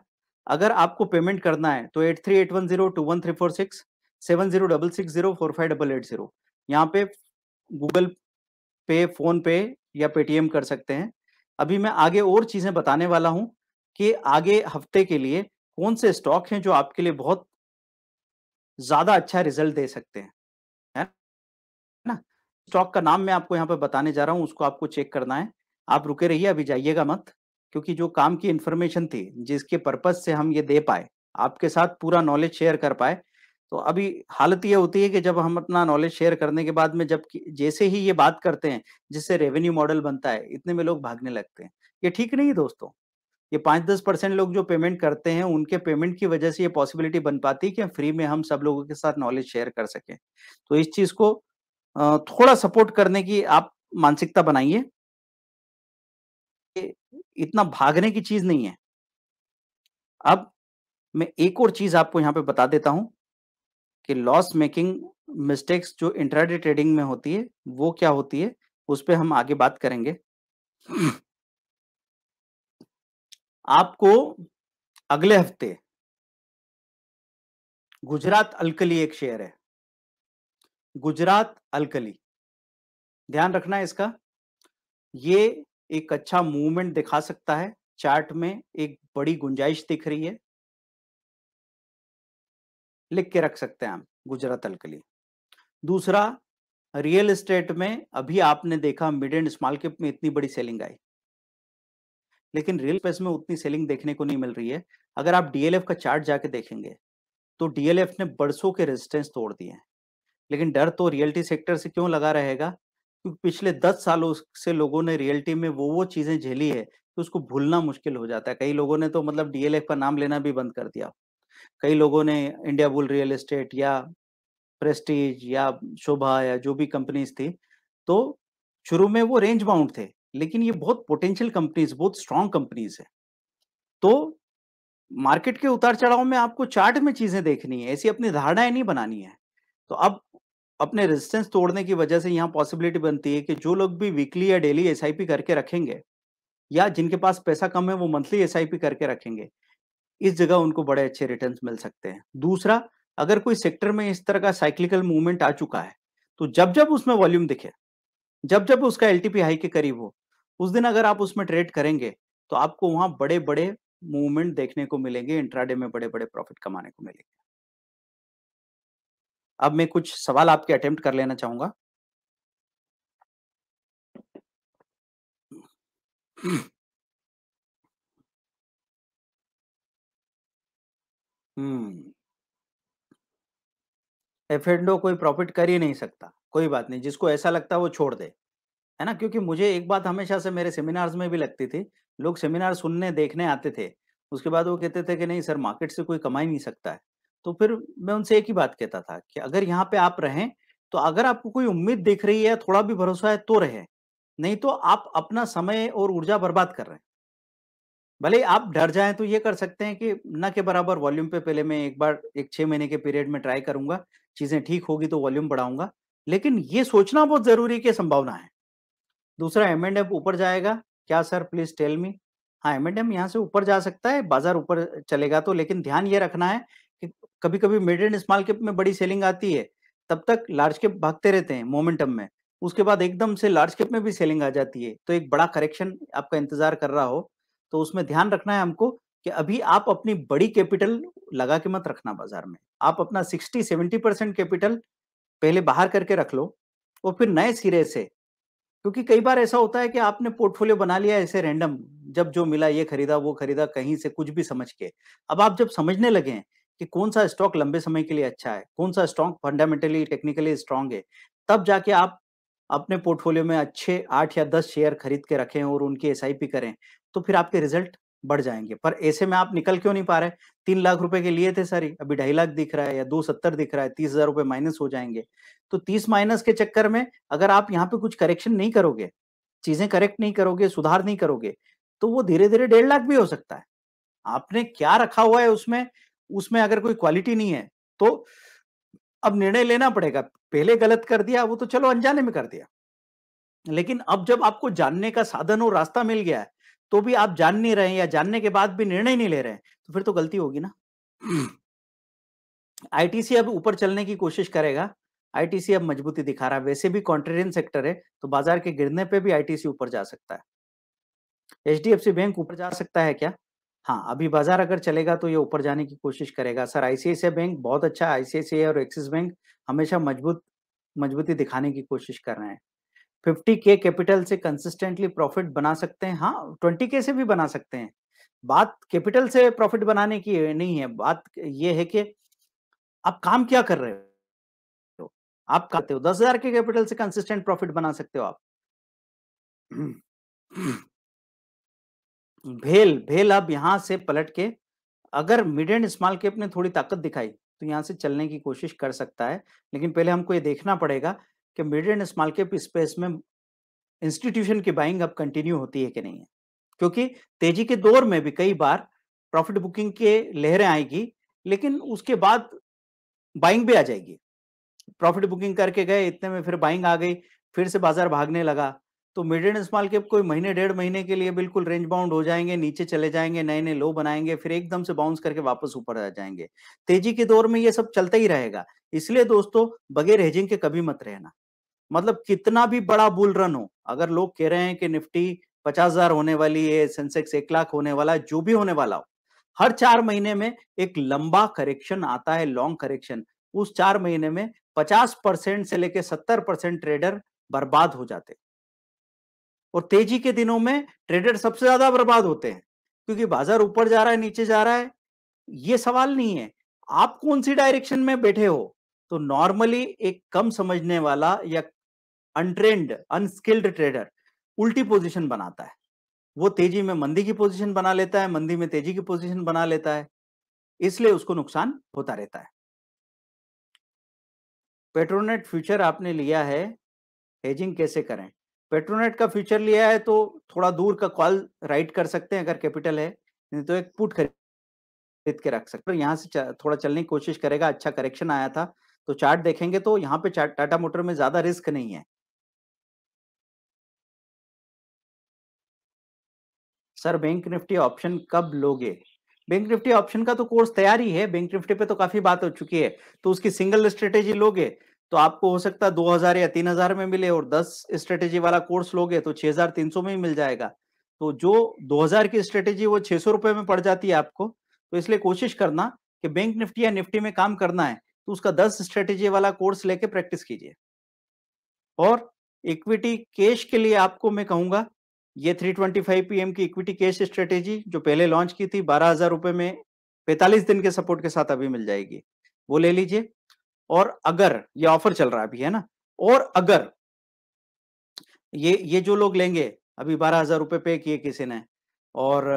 अगर आपको पेमेंट करना है तो eight three eight one zero two one three four six seven zero double six zero four five double eight zero यहाँ पे गूगल पे फोन पे या पेटीएम कर सकते हैं अभी मैं आगे और चीजें बताने वाला हूँ कि आगे हफ्ते के लिए कौन से स्टॉक हैं जो आपके लिए बहुत ज्यादा अच्छा रिजल्ट दे सकते हैं है ना स्टॉक का नाम मैं आपको यहाँ पर बताने जा रहा हूँ उसको आपको चेक करना है आप रुके रहिए अभी जाइएगा मत क्योंकि जो काम की इंफॉर्मेशन थी जिसके पर्पज से हम ये दे पाए आपके साथ पूरा नॉलेज शेयर कर पाए तो अभी हालत ये होती है कि जब हम अपना नॉलेज शेयर करने के बाद में जब जैसे ही ये बात करते हैं जिससे रेवेन्यू मॉडल बनता है इतने में लोग भागने लगते हैं ये ठीक नहीं है दोस्तों ये पांच दस परसेंट लोग जो पेमेंट करते हैं उनके पेमेंट की वजह से ये पॉसिबिलिटी बन पाती है कि फ्री में हम सब लोगों के साथ नॉलेज शेयर कर सकें तो इस चीज़ को थोड़ा सपोर्ट करने की आप मानसिकता बनाइए इतना भागने की चीज़ नहीं है अब मैं एक और चीज़ आपको यहाँ पे बता देता हूं कि लॉस मेकिंग मिस्टेक्स जो इंटरडे ट्रेडिंग में होती है वो क्या होती है उस पर हम आगे बात करेंगे आपको अगले हफ्ते गुजरात अलकली एक शेयर है गुजरात अलकली ध्यान रखना है इसका ये एक अच्छा मूवमेंट दिखा सकता है चार्ट में एक बड़ी गुंजाइश दिख रही है लिख के रख सकते हैं हम गुजरात अलकली दूसरा रियल एस्टेट में अभी आपने देखा मिड एंड स्मॉल कैप में इतनी बड़ी सेलिंग आई लेकिन रियल पेज में उतनी सेलिंग देखने को नहीं मिल रही है अगर आप डीएलएफ का चार्ट जाके देखेंगे तो डीएलएफ ने बरसों के रेजिस्टेंस तोड़ दिए हैं लेकिन डर तो रियल्टी सेक्टर से क्यों लगा रहेगा क्योंकि पिछले दस सालों से लोगों ने रियल्टी में वो वो चीजें झेली है कि उसको भूलना मुश्किल हो जाता है कई लोगों ने तो मतलब डीएलएफ का नाम लेना भी बंद कर दिया कई लोगों ने इंडिया बुल रियल एस्टेट या प्रेस्टीज या शोभा या जो भी कंपनीज थी तो शुरू में वो रेंज बाउंड थे लेकिन ये बहुत पोटेंशियल कंपनीज बहुत स्ट्रांग कंपनीज है तो मार्केट के उतार चढ़ाव में आपको चार्ट में चीजें देखनी है ऐसी अपनी धारणाएं नहीं बनानी है तो अब अपने रेजिस्टेंस तोड़ने की वजह से यहाँ पॉसिबिलिटी बनती है कि जो लोग भी वीकली या डेली एस करके रखेंगे या जिनके पास पैसा कम है वो मंथली एस करके रखेंगे इस जगह उनको बड़े अच्छे रिटर्न मिल सकते हैं दूसरा अगर कोई सेक्टर में इस तरह का साइक्लिकल मूवमेंट आ चुका है तो जब जब उसमें वॉल्यूम दिखे जब जब उसका एल हाई के करीब हो उस दिन अगर आप उसमें ट्रेड करेंगे तो आपको वहां बड़े बड़े मूवमेंट देखने को मिलेंगे इंट्राडे में बड़े बड़े प्रॉफिट कमाने को मिलेंगे अब मैं कुछ सवाल आपके अटेम्प्ट कर लेना चाहूंगा हम्म एफेंडो कोई प्रॉफिट कर ही नहीं सकता कोई बात नहीं जिसको ऐसा लगता है वो छोड़ दे है ना क्योंकि मुझे एक बात हमेशा से मेरे सेमिनार्स में भी लगती थी लोग सेमिनार सुनने देखने आते थे उसके बाद वो कहते थे कि नहीं सर मार्केट से कोई कमा ही नहीं सकता है तो फिर मैं उनसे एक ही बात कहता था कि अगर यहाँ पे आप रहें तो अगर आपको कोई उम्मीद दिख रही है थोड़ा भी भरोसा है तो रहे नहीं तो आप अपना समय और ऊर्जा बर्बाद कर रहे हैं भले आप डर जाए तो ये कर सकते हैं कि न के बराबर वॉल्यूम पे पहले मैं एक बार एक छह महीने के पीरियड में ट्राई करूंगा चीज़ें ठीक होगी तो वॉल्यूम बढ़ाऊंगा लेकिन ये सोचना बहुत ज़रूरी की संभावना है दूसरा एम एंड एम ऊपर जाएगा क्या सर प्लीज टेल मी हाँ एम एंड एम यहाँ से ऊपर जा सकता है बाजार ऊपर चलेगा तो लेकिन ध्यान ये रखना है कि कभी कभी मिड एंड स्मॉल कैप में बड़ी सेलिंग आती है तब तक लार्ज कैप भागते रहते हैं मोमेंटम में उसके बाद एकदम से लार्ज कैप में भी सेलिंग आ जाती है तो एक बड़ा करेक्शन आपका इंतजार कर रहा हो तो उसमें ध्यान रखना है हमको कि अभी आप अपनी बड़ी कैपिटल लगा के मत रखना बाजार में आप अपना 60 70 परसेंट कैपिटल पहले बाहर करके रख लो और फिर नए सिरे से क्योंकि कई बार ऐसा होता है कि आपने पोर्टफोलियो बना लिया ऐसे रैंडम जब जो मिला ये खरीदा वो खरीदा कहीं से कुछ भी समझ के अब आप जब समझने लगे हैं कि कौन सा स्टॉक लंबे समय के लिए अच्छा है कौन सा स्टॉक फंडामेंटली टेक्निकली स्ट्रांग है तब जाके आप अपने पोर्टफोलियो में अच्छे आठ या दस शेयर खरीद के रखें और उनकी एस करें तो फिर आपके रिजल्ट बढ़ जाएंगे पर ऐसे में आप निकल क्यों नहीं पा रहे तीन लाख रुपए के लिए थे सर अभी ढाई लाख दिख रहा है या दो सत्तर दिख रहा है तीस हजार रुपए माइनस हो जाएंगे तो तीस माइनस के चक्कर में अगर आप यहाँ पे कुछ करेक्शन नहीं करोगे चीजें करेक्ट नहीं करोगे सुधार नहीं करोगे तो वो धीरे धीरे डेढ़ लाख भी हो सकता है आपने क्या रखा हुआ है उसमें उसमें अगर कोई क्वालिटी नहीं है तो अब निर्णय लेना पड़ेगा पहले गलत कर दिया वो तो चलो अनजाने में कर दिया लेकिन अब जब आपको जानने का साधन और रास्ता मिल गया है तो भी आप जान नहीं रहे या जानने के बाद भी निर्णय नहीं ले रहे तो फिर तो गलती होगी ना आईटीसी अब ऊपर चलने की कोशिश करेगा आईटीसी अब मजबूती दिखा रहा है वैसे भी कॉन्ट्रेरियन सेक्टर है तो बाजार के गिरने पे भी आईटीसी ऊपर जा सकता है एचडीएफसी बैंक ऊपर जा सकता है क्या हाँ अभी बाजार अगर चलेगा तो ये ऊपर जाने की कोशिश करेगा सर आईसीआईसीआई बैंक बहुत अच्छा आईसीआईसीआई और एक्सिस बैंक हमेशा मजबूत मजबूती दिखाने की कोशिश कर रहे हैं फिफ्टी के कैपिटल से कंसिस्टेंटली प्रॉफिट बना सकते हैं हाँ ट्वेंटी के से भी बना सकते हैं बात कैपिटल से प्रॉफिट बनाने की नहीं है बात ये है कि आप काम क्या कर रहे हो आप करते हो दस हजार के कैपिटल से कंसिस्टेंट प्रॉफिट बना सकते हो आप भेल भेल अब यहां से पलट के अगर मिड एंड स्मॉल कैप ने थोड़ी ताकत दिखाई तो यहां से चलने की कोशिश कर सकता है लेकिन पहले हमको ये देखना पड़ेगा कि mid and small cap space में इंस्टीट्यूशन की बाइंग अब कंटिन्यू होती है कि नहीं है क्योंकि तेजी के दौर में भी कई बार प्रॉफिट बुकिंग के लहरें आएगी लेकिन उसके बाद बाइंग भी आ जाएगी प्रॉफिट बुकिंग करके गए इतने में फिर बाइंग आ गई फिर से बाजार भागने लगा तो मिड एंड स्मॉल कैप कोई महीने डेढ़ महीने के लिए बिल्कुल रेंज बाउंड हो जाएंगे नीचे चले जाएंगे नए नए लो बनाएंगे फिर एकदम से बाउंस करके वापस ऊपर आ जाएंगे तेजी के दौर में ये सब चलता ही रहेगा इसलिए दोस्तों बगैर हेजिंग के कभी मत रहना मतलब कितना भी बड़ा बुल रन हो अगर लोग कह रहे हैं कि निफ्टी पचास हजार होने वाली है सेंसेक्स एक लाख होने वाला है जो भी होने वाला हो हर चार महीने में एक लंबा करेक्शन आता है लॉन्ग करेक्शन उस चार महीने में पचास परसेंट से लेकर सत्तर परसेंट ट्रेडर बर्बाद हो जाते और तेजी के दिनों में ट्रेडर सबसे ज्यादा बर्बाद होते हैं क्योंकि बाजार ऊपर जा रहा है नीचे जा रहा है ये सवाल नहीं है आप कौन सी डायरेक्शन में बैठे हो तो नॉर्मली एक कम समझने वाला या अनट्रेंड अनस्किल्ड ट्रेडर उल्टी पोजीशन बनाता है वो तेजी में मंदी की पोजीशन बना लेता है मंदी में तेजी की पोजीशन बना लेता है इसलिए उसको नुकसान होता रहता है पेट्रोनेट फ्यूचर आपने लिया है हेजिंग कैसे करें पेट्रोनेट का फ्यूचर लिया है तो थोड़ा दूर का कॉल राइट कर सकते हैं अगर कैपिटल है नहीं तो एक पुट खरीद के रख सकते हैं यहाँ से थोड़ा चलने की कोशिश करेगा अच्छा करेक्शन आया था तो चार्ट देखेंगे तो यहाँ पे टाटा मोटर में ज्यादा रिस्क नहीं है सर बैंक निफ्टी ऑप्शन कब लोगे बैंक निफ्टी ऑप्शन का तो कोर्स तैयार ही है बैंक निफ्टी पे तो काफी बात हो चुकी है तो उसकी सिंगल स्ट्रेटेजी लोगे तो आपको हो सकता है 2000 या 3000 में मिले और 10 स्ट्रेटेजी वाला कोर्स लोगे तो 6300 में ही मिल जाएगा तो जो 2000 की स्ट्रेटेजी वो छह रुपए में पड़ जाती है आपको तो इसलिए कोशिश करना कि बैंक निफ्टी या निफ्टी में काम करना है तो उसका दस स्ट्रेटेजी वाला कोर्स लेके प्रैक्टिस कीजिए और इक्विटी कैश के लिए आपको मैं कहूंगा ये 325 पीएम की इक्विटी केस स्ट्रेटेजी जो पहले लॉन्च की थी बारह हजार रुपए में 45 दिन के सपोर्ट के साथ अभी मिल जाएगी वो ले लीजिए और अगर ये ऑफर चल रहा है अभी है ना और अगर ये ये जो लोग लेंगे अभी बारह हजार रुपए पे किए किसी ने और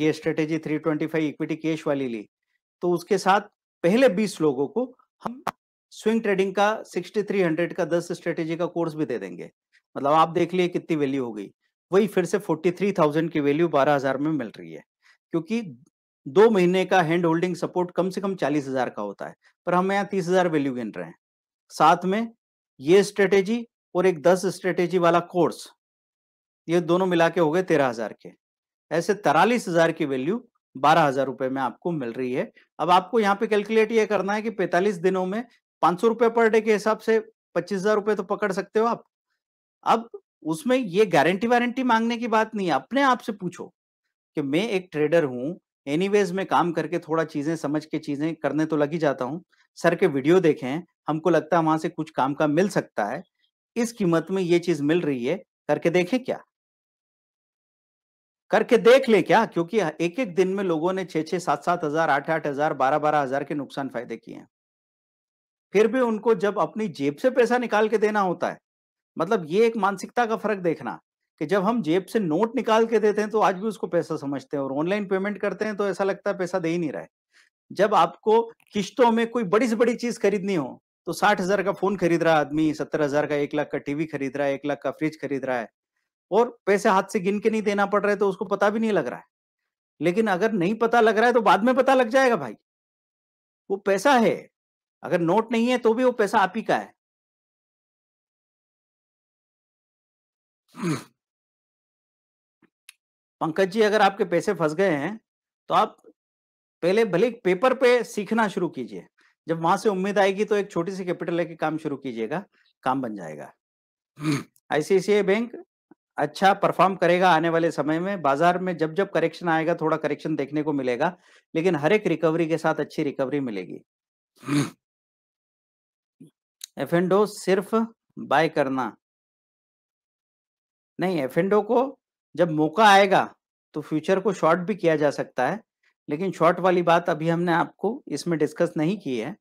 ये स्ट्रेटेजी 325 इक्विटी केश वाली ली तो उसके साथ पहले 20 लोगों को हम स्विंग ट्रेडिंग का 6300 का 10 स्ट्रेटेजी का कोर्स भी दे देंगे मतलब आप देख लिए कितनी वैल्यू हो गई वही फिर से 43,000 की वैल्यू 12,000 में मिल रही है क्योंकि दो महीने का हैंड होल्डिंग सपोर्ट कम से कम 40,000 का होता है पर हम यहाँ 30,000 वैल्यू गिन रहे हैं साथ में ये स्ट्रेटेजी और एक 10 स्ट्रेटेजी वाला कोर्स ये दोनों मिला के हो गए हजार के ऐसे हजार की वैल्यू बारह हजार रुपए में आपको मिल रही है अब आपको यहाँ पे कैलकुलेट ये करना है कि पैतालीस दिनों में पांच सौ रुपए पर डे के हिसाब से पच्चीस हजार रुपए तो पकड़ सकते हो आप अब उसमें ये गारंटी वारंटी मांगने की बात नहीं है अपने आप से पूछो कि मैं एक ट्रेडर हूं एनी वेज में काम करके थोड़ा चीजें समझ के चीजें करने तो लग ही जाता हूं सर के वीडियो देखें हमको लगता है वहां से कुछ काम का मिल सकता है इस कीमत में ये चीज मिल रही है करके देखें क्या करके देख ले क्या क्योंकि एक एक दिन में लोगों ने छह छह सात सात हजार आठ आठ हजार बारह बारह हजार के नुकसान फायदे किए हैं फिर भी उनको जब अपनी जेब से पैसा निकाल के देना होता है मतलब ये एक मानसिकता का फर्क देखना कि जब हम जेब से नोट निकाल के देते हैं तो आज भी उसको पैसा समझते हैं और ऑनलाइन पेमेंट करते हैं तो ऐसा लगता है पैसा दे ही नहीं रहा है जब आपको किश्तों में कोई बड़ी से बड़ी चीज खरीदनी हो तो साठ हजार का फोन खरीद रहा आदमी सत्तर हजार का एक लाख का टीवी खरीद रहा है एक लाख का फ्रिज खरीद रहा है और पैसे हाथ से गिन के नहीं देना पड़ रहा है तो उसको पता भी नहीं लग रहा है लेकिन अगर नहीं पता लग रहा है तो बाद में पता लग जाएगा भाई वो पैसा है अगर नोट नहीं है तो भी वो पैसा आप ही का है पंकज जी अगर आपके पैसे फंस गए हैं तो आप पहले भले पेपर पे सीखना शुरू कीजिए जब वहां से उम्मीद आएगी तो एक छोटी सी कैपिटल लेके काम शुरू कीजिएगा काम बन जाएगा आईसीआईसीआई बैंक अच्छा परफॉर्म करेगा आने वाले समय में बाजार में जब जब करेक्शन आएगा थोड़ा करेक्शन देखने को मिलेगा लेकिन हर एक रिकवरी के साथ अच्छी रिकवरी मिलेगी एफ एंड सिर्फ बाय करना नहीं एफेंडो को जब मौका आएगा तो फ्यूचर को शॉर्ट भी किया जा सकता है लेकिन शॉर्ट वाली बात अभी हमने आपको इसमें डिस्कस नहीं की है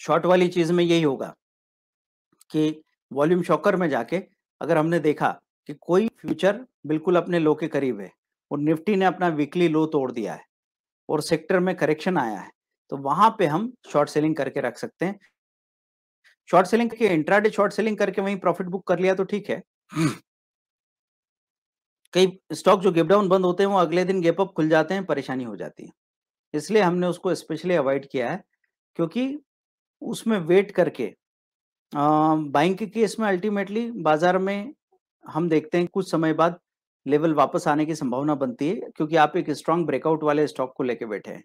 शॉर्ट वाली चीज में यही होगा कि वॉल्यूम शॉकर में जाके अगर हमने देखा कि कोई फ्यूचर बिल्कुल अपने लो के करीब है और निफ्टी ने अपना वीकली लो तोड़ दिया है और सेक्टर में करेक्शन आया है तो वहां पे हम शॉर्ट सेलिंग करके रख सकते हैं शॉर्ट सेलिंग करके इंट्राडे शॉर्ट सेलिंग करके वहीं प्रॉफिट बुक कर लिया तो ठीक है कई स्टॉक जो गेप डाउन बंद होते हैं वो अगले दिन गेप अप खुल जाते हैं परेशानी हो जाती है इसलिए हमने उसको स्पेशली अवॉइड किया है क्योंकि उसमें वेट करके बाइंग के केस में अल्टीमेटली बाजार में हम देखते हैं कुछ समय बाद लेवल वापस आने की संभावना बनती है क्योंकि आप एक स्ट्रांग ब्रेकआउट वाले स्टॉक को लेके बैठे हैं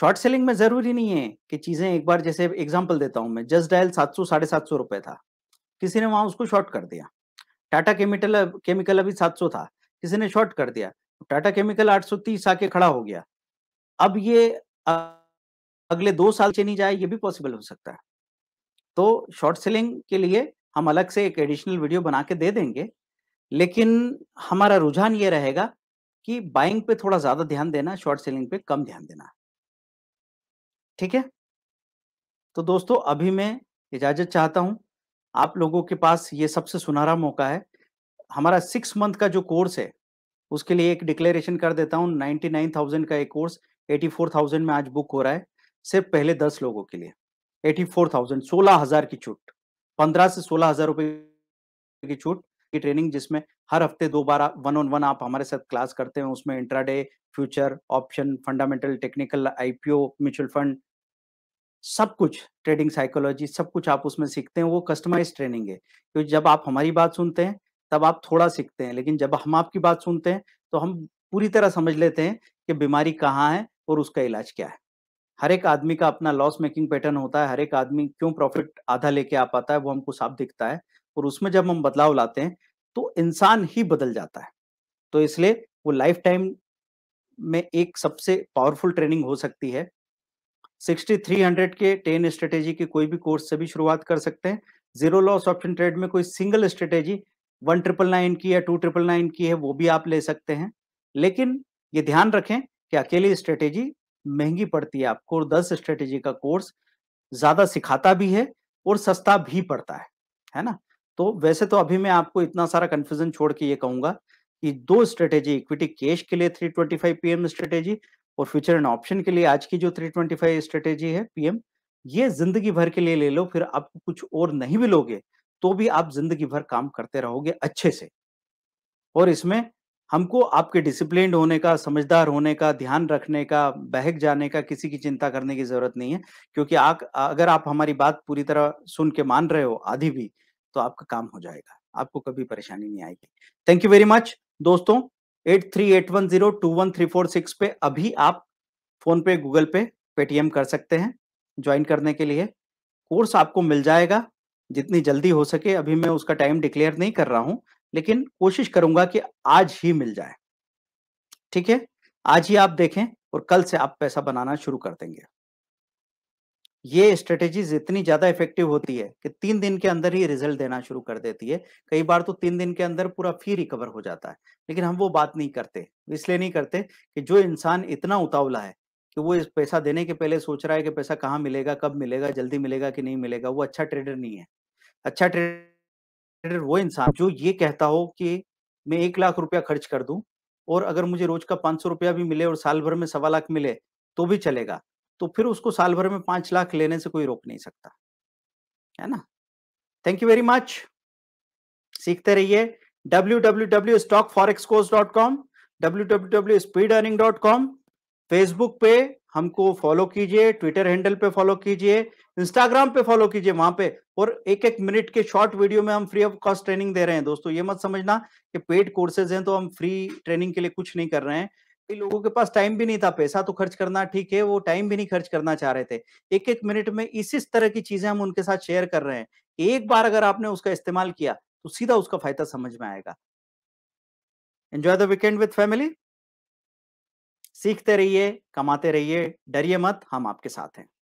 शॉर्ट सेलिंग में जरूरी नहीं है कि चीजें एक बार जैसे एग्जाम्पल देता हूं मैं जस्ट डायल सात सौ साढ़े सात सौ रुपए था किसी ने वहां उसको शॉर्ट कर दिया टाटा केमिकल केमिकल अभी सात सौ था किसी ने शॉर्ट कर दिया टाटा केमिकल आठ सौ तीस आके खड़ा हो गया अब ये अगले दो साल से नहीं जाए ये भी पॉसिबल हो सकता है तो शॉर्ट सेलिंग के लिए हम अलग से एक एडिशनल वीडियो बना के दे देंगे लेकिन हमारा रुझान ये रहेगा कि बाइंग पे थोड़ा ज्यादा ध्यान देना शॉर्ट सेलिंग पे कम ध्यान देना ठीक है तो दोस्तों अभी मैं इजाजत चाहता हूं आप लोगों के पास ये सबसे सुनहरा मौका है हमारा सिक्स मंथ का जो कोर्स है उसके लिए एक डिक्लेरेशन कर देता हूं नाइन्टी नाइन थाउजेंड का एक कोर्स एटी फोर थाउजेंड में आज बुक हो रहा है सिर्फ पहले दस लोगों के लिए एटी फोर थाउजेंड सोलह हजार की छूट पंद्रह से सोलह हजार रुपये की छूट की ट्रेनिंग जिसमें हर हफ्ते दो बार वन ऑन वन आप हमारे साथ क्लास करते हैं उसमें intraday future option fundamental technical IPO mutual fund सब कुछ ट्रेडिंग साइकोलॉजी सब कुछ आप उसमें सीखते हैं वो कस्टमाइज ट्रेनिंग है क्योंकि जब आप हमारी बात सुनते हैं तब आप थोड़ा सीखते हैं लेकिन जब हम आपकी बात सुनते हैं तो हम पूरी तरह समझ लेते हैं कि बीमारी कहाँ है और उसका इलाज क्या है हर एक आदमी का अपना लॉस मेकिंग पैटर्न होता है हर एक आदमी क्यों प्रॉफिट आधा लेके आ पाता है वो हमको साफ दिखता है और उसमें जब हम बदलाव लाते हैं तो इंसान ही बदल जाता है तो इसलिए वो लाइफ टाइम में एक सबसे पावरफुल ट्रेनिंग हो सकती है 6300 के टेन स्ट्रेटेजी के कोई भी कोर्स से भी शुरुआत कर सकते हैं जीरो लॉस ऑप्शन ट्रेड में कोई single strategy one triple nine की या टू ट्रिपल नाइन की है वो भी आप ले सकते हैं लेकिन ये ध्यान रखें कि अकेली स्ट्रेटेजी महंगी पड़ती है आपको और दस स्ट्रेटेजी का कोर्स ज्यादा सिखाता भी है और सस्ता भी पड़ता है है ना तो वैसे तो अभी मैं आपको इतना सारा कंफ्यूजन छोड़ के ये कहूंगा कि दो स्ट्रेटेजी इक्विटी कैश के लिए 325 पीएम स्ट्रेटेजी और फ्यूचर एंड ऑप्शन के लिए आज की जो 325 स्ट्रेटेजी है पीएम ये जिंदगी भर के लिए ले लो फिर आप कुछ और नहीं भी लोगे तो भी आप जिंदगी भर काम करते रहोगे अच्छे से और इसमें हमको आपके डिसिप्लिन होने का समझदार होने का ध्यान रखने का बहक जाने का किसी की चिंता करने की जरूरत नहीं है क्योंकि आ, अगर आप हमारी बात पूरी तरह सुन के मान रहे हो आधी भी तो आपका काम हो जाएगा आपको कभी परेशानी नहीं आएगी थैंक यू वेरी मच दोस्तों eight three eight one zero two one three four six पे अभी आप फोन पे गूगल पे पेटीएम कर सकते हैं ज्वाइन करने के लिए कोर्स आपको मिल जाएगा जितनी जल्दी हो सके अभी मैं उसका टाइम डिक्लेयर नहीं कर रहा हूं लेकिन कोशिश करूंगा कि आज ही मिल जाए ठीक है आज ही आप देखें और कल से आप पैसा बनाना शुरू कर देंगे ये स्ट्रेटेजीज इतनी ज्यादा इफेक्टिव होती है कि तीन दिन के अंदर ही रिजल्ट देना शुरू कर देती है कई बार तो तीन दिन के अंदर पूरा फी रिकवर हो जाता है लेकिन हम वो बात नहीं करते इसलिए नहीं करते कि जो इंसान इतना उतावला है कि वो इस पैसा देने के पहले सोच रहा है कि पैसा कहाँ मिलेगा कब मिलेगा जल्दी मिलेगा कि नहीं मिलेगा वो अच्छा ट्रेडर नहीं है अच्छा ट्रेडर वो इंसान जो ये कहता हो कि मैं एक लाख रुपया खर्च कर दूं और अगर मुझे रोज का पांच सौ रुपया भी मिले और साल भर में सवा लाख मिले तो भी चलेगा तो फिर उसको साल भर में पांच लाख लेने से कोई रोक नहीं सकता है ना थैंक यू वेरी मच सीखते रहिए W W W stock forex course dot com W W W speed earning dot com Facebook पे हमको फॉलो कीजिए ट्विटर हैंडल पे फॉलो कीजिए इंस्टाग्राम पे फॉलो कीजिए वहां पे और एक एक मिनट के शॉर्ट वीडियो में हम फ्री ऑफ कॉस्ट ट्रेनिंग दे रहे हैं दोस्तों ये मत समझना कि पेड कोर्सेज हैं तो हम फ्री ट्रेनिंग के लिए कुछ नहीं कर रहे हैं लोगों के पास टाइम भी नहीं था पैसा तो खर्च करना ठीक है वो टाइम भी नहीं खर्च करना चाह रहे थे एक एक मिनट में इस इस तरह की चीजें हम उनके साथ शेयर कर रहे हैं एक बार अगर आपने उसका इस्तेमाल किया तो सीधा उसका फायदा समझ में आएगा enjoy the weekend with family सीखते रहिए कमाते रहिए डरिए मत हम आपके साथ हैं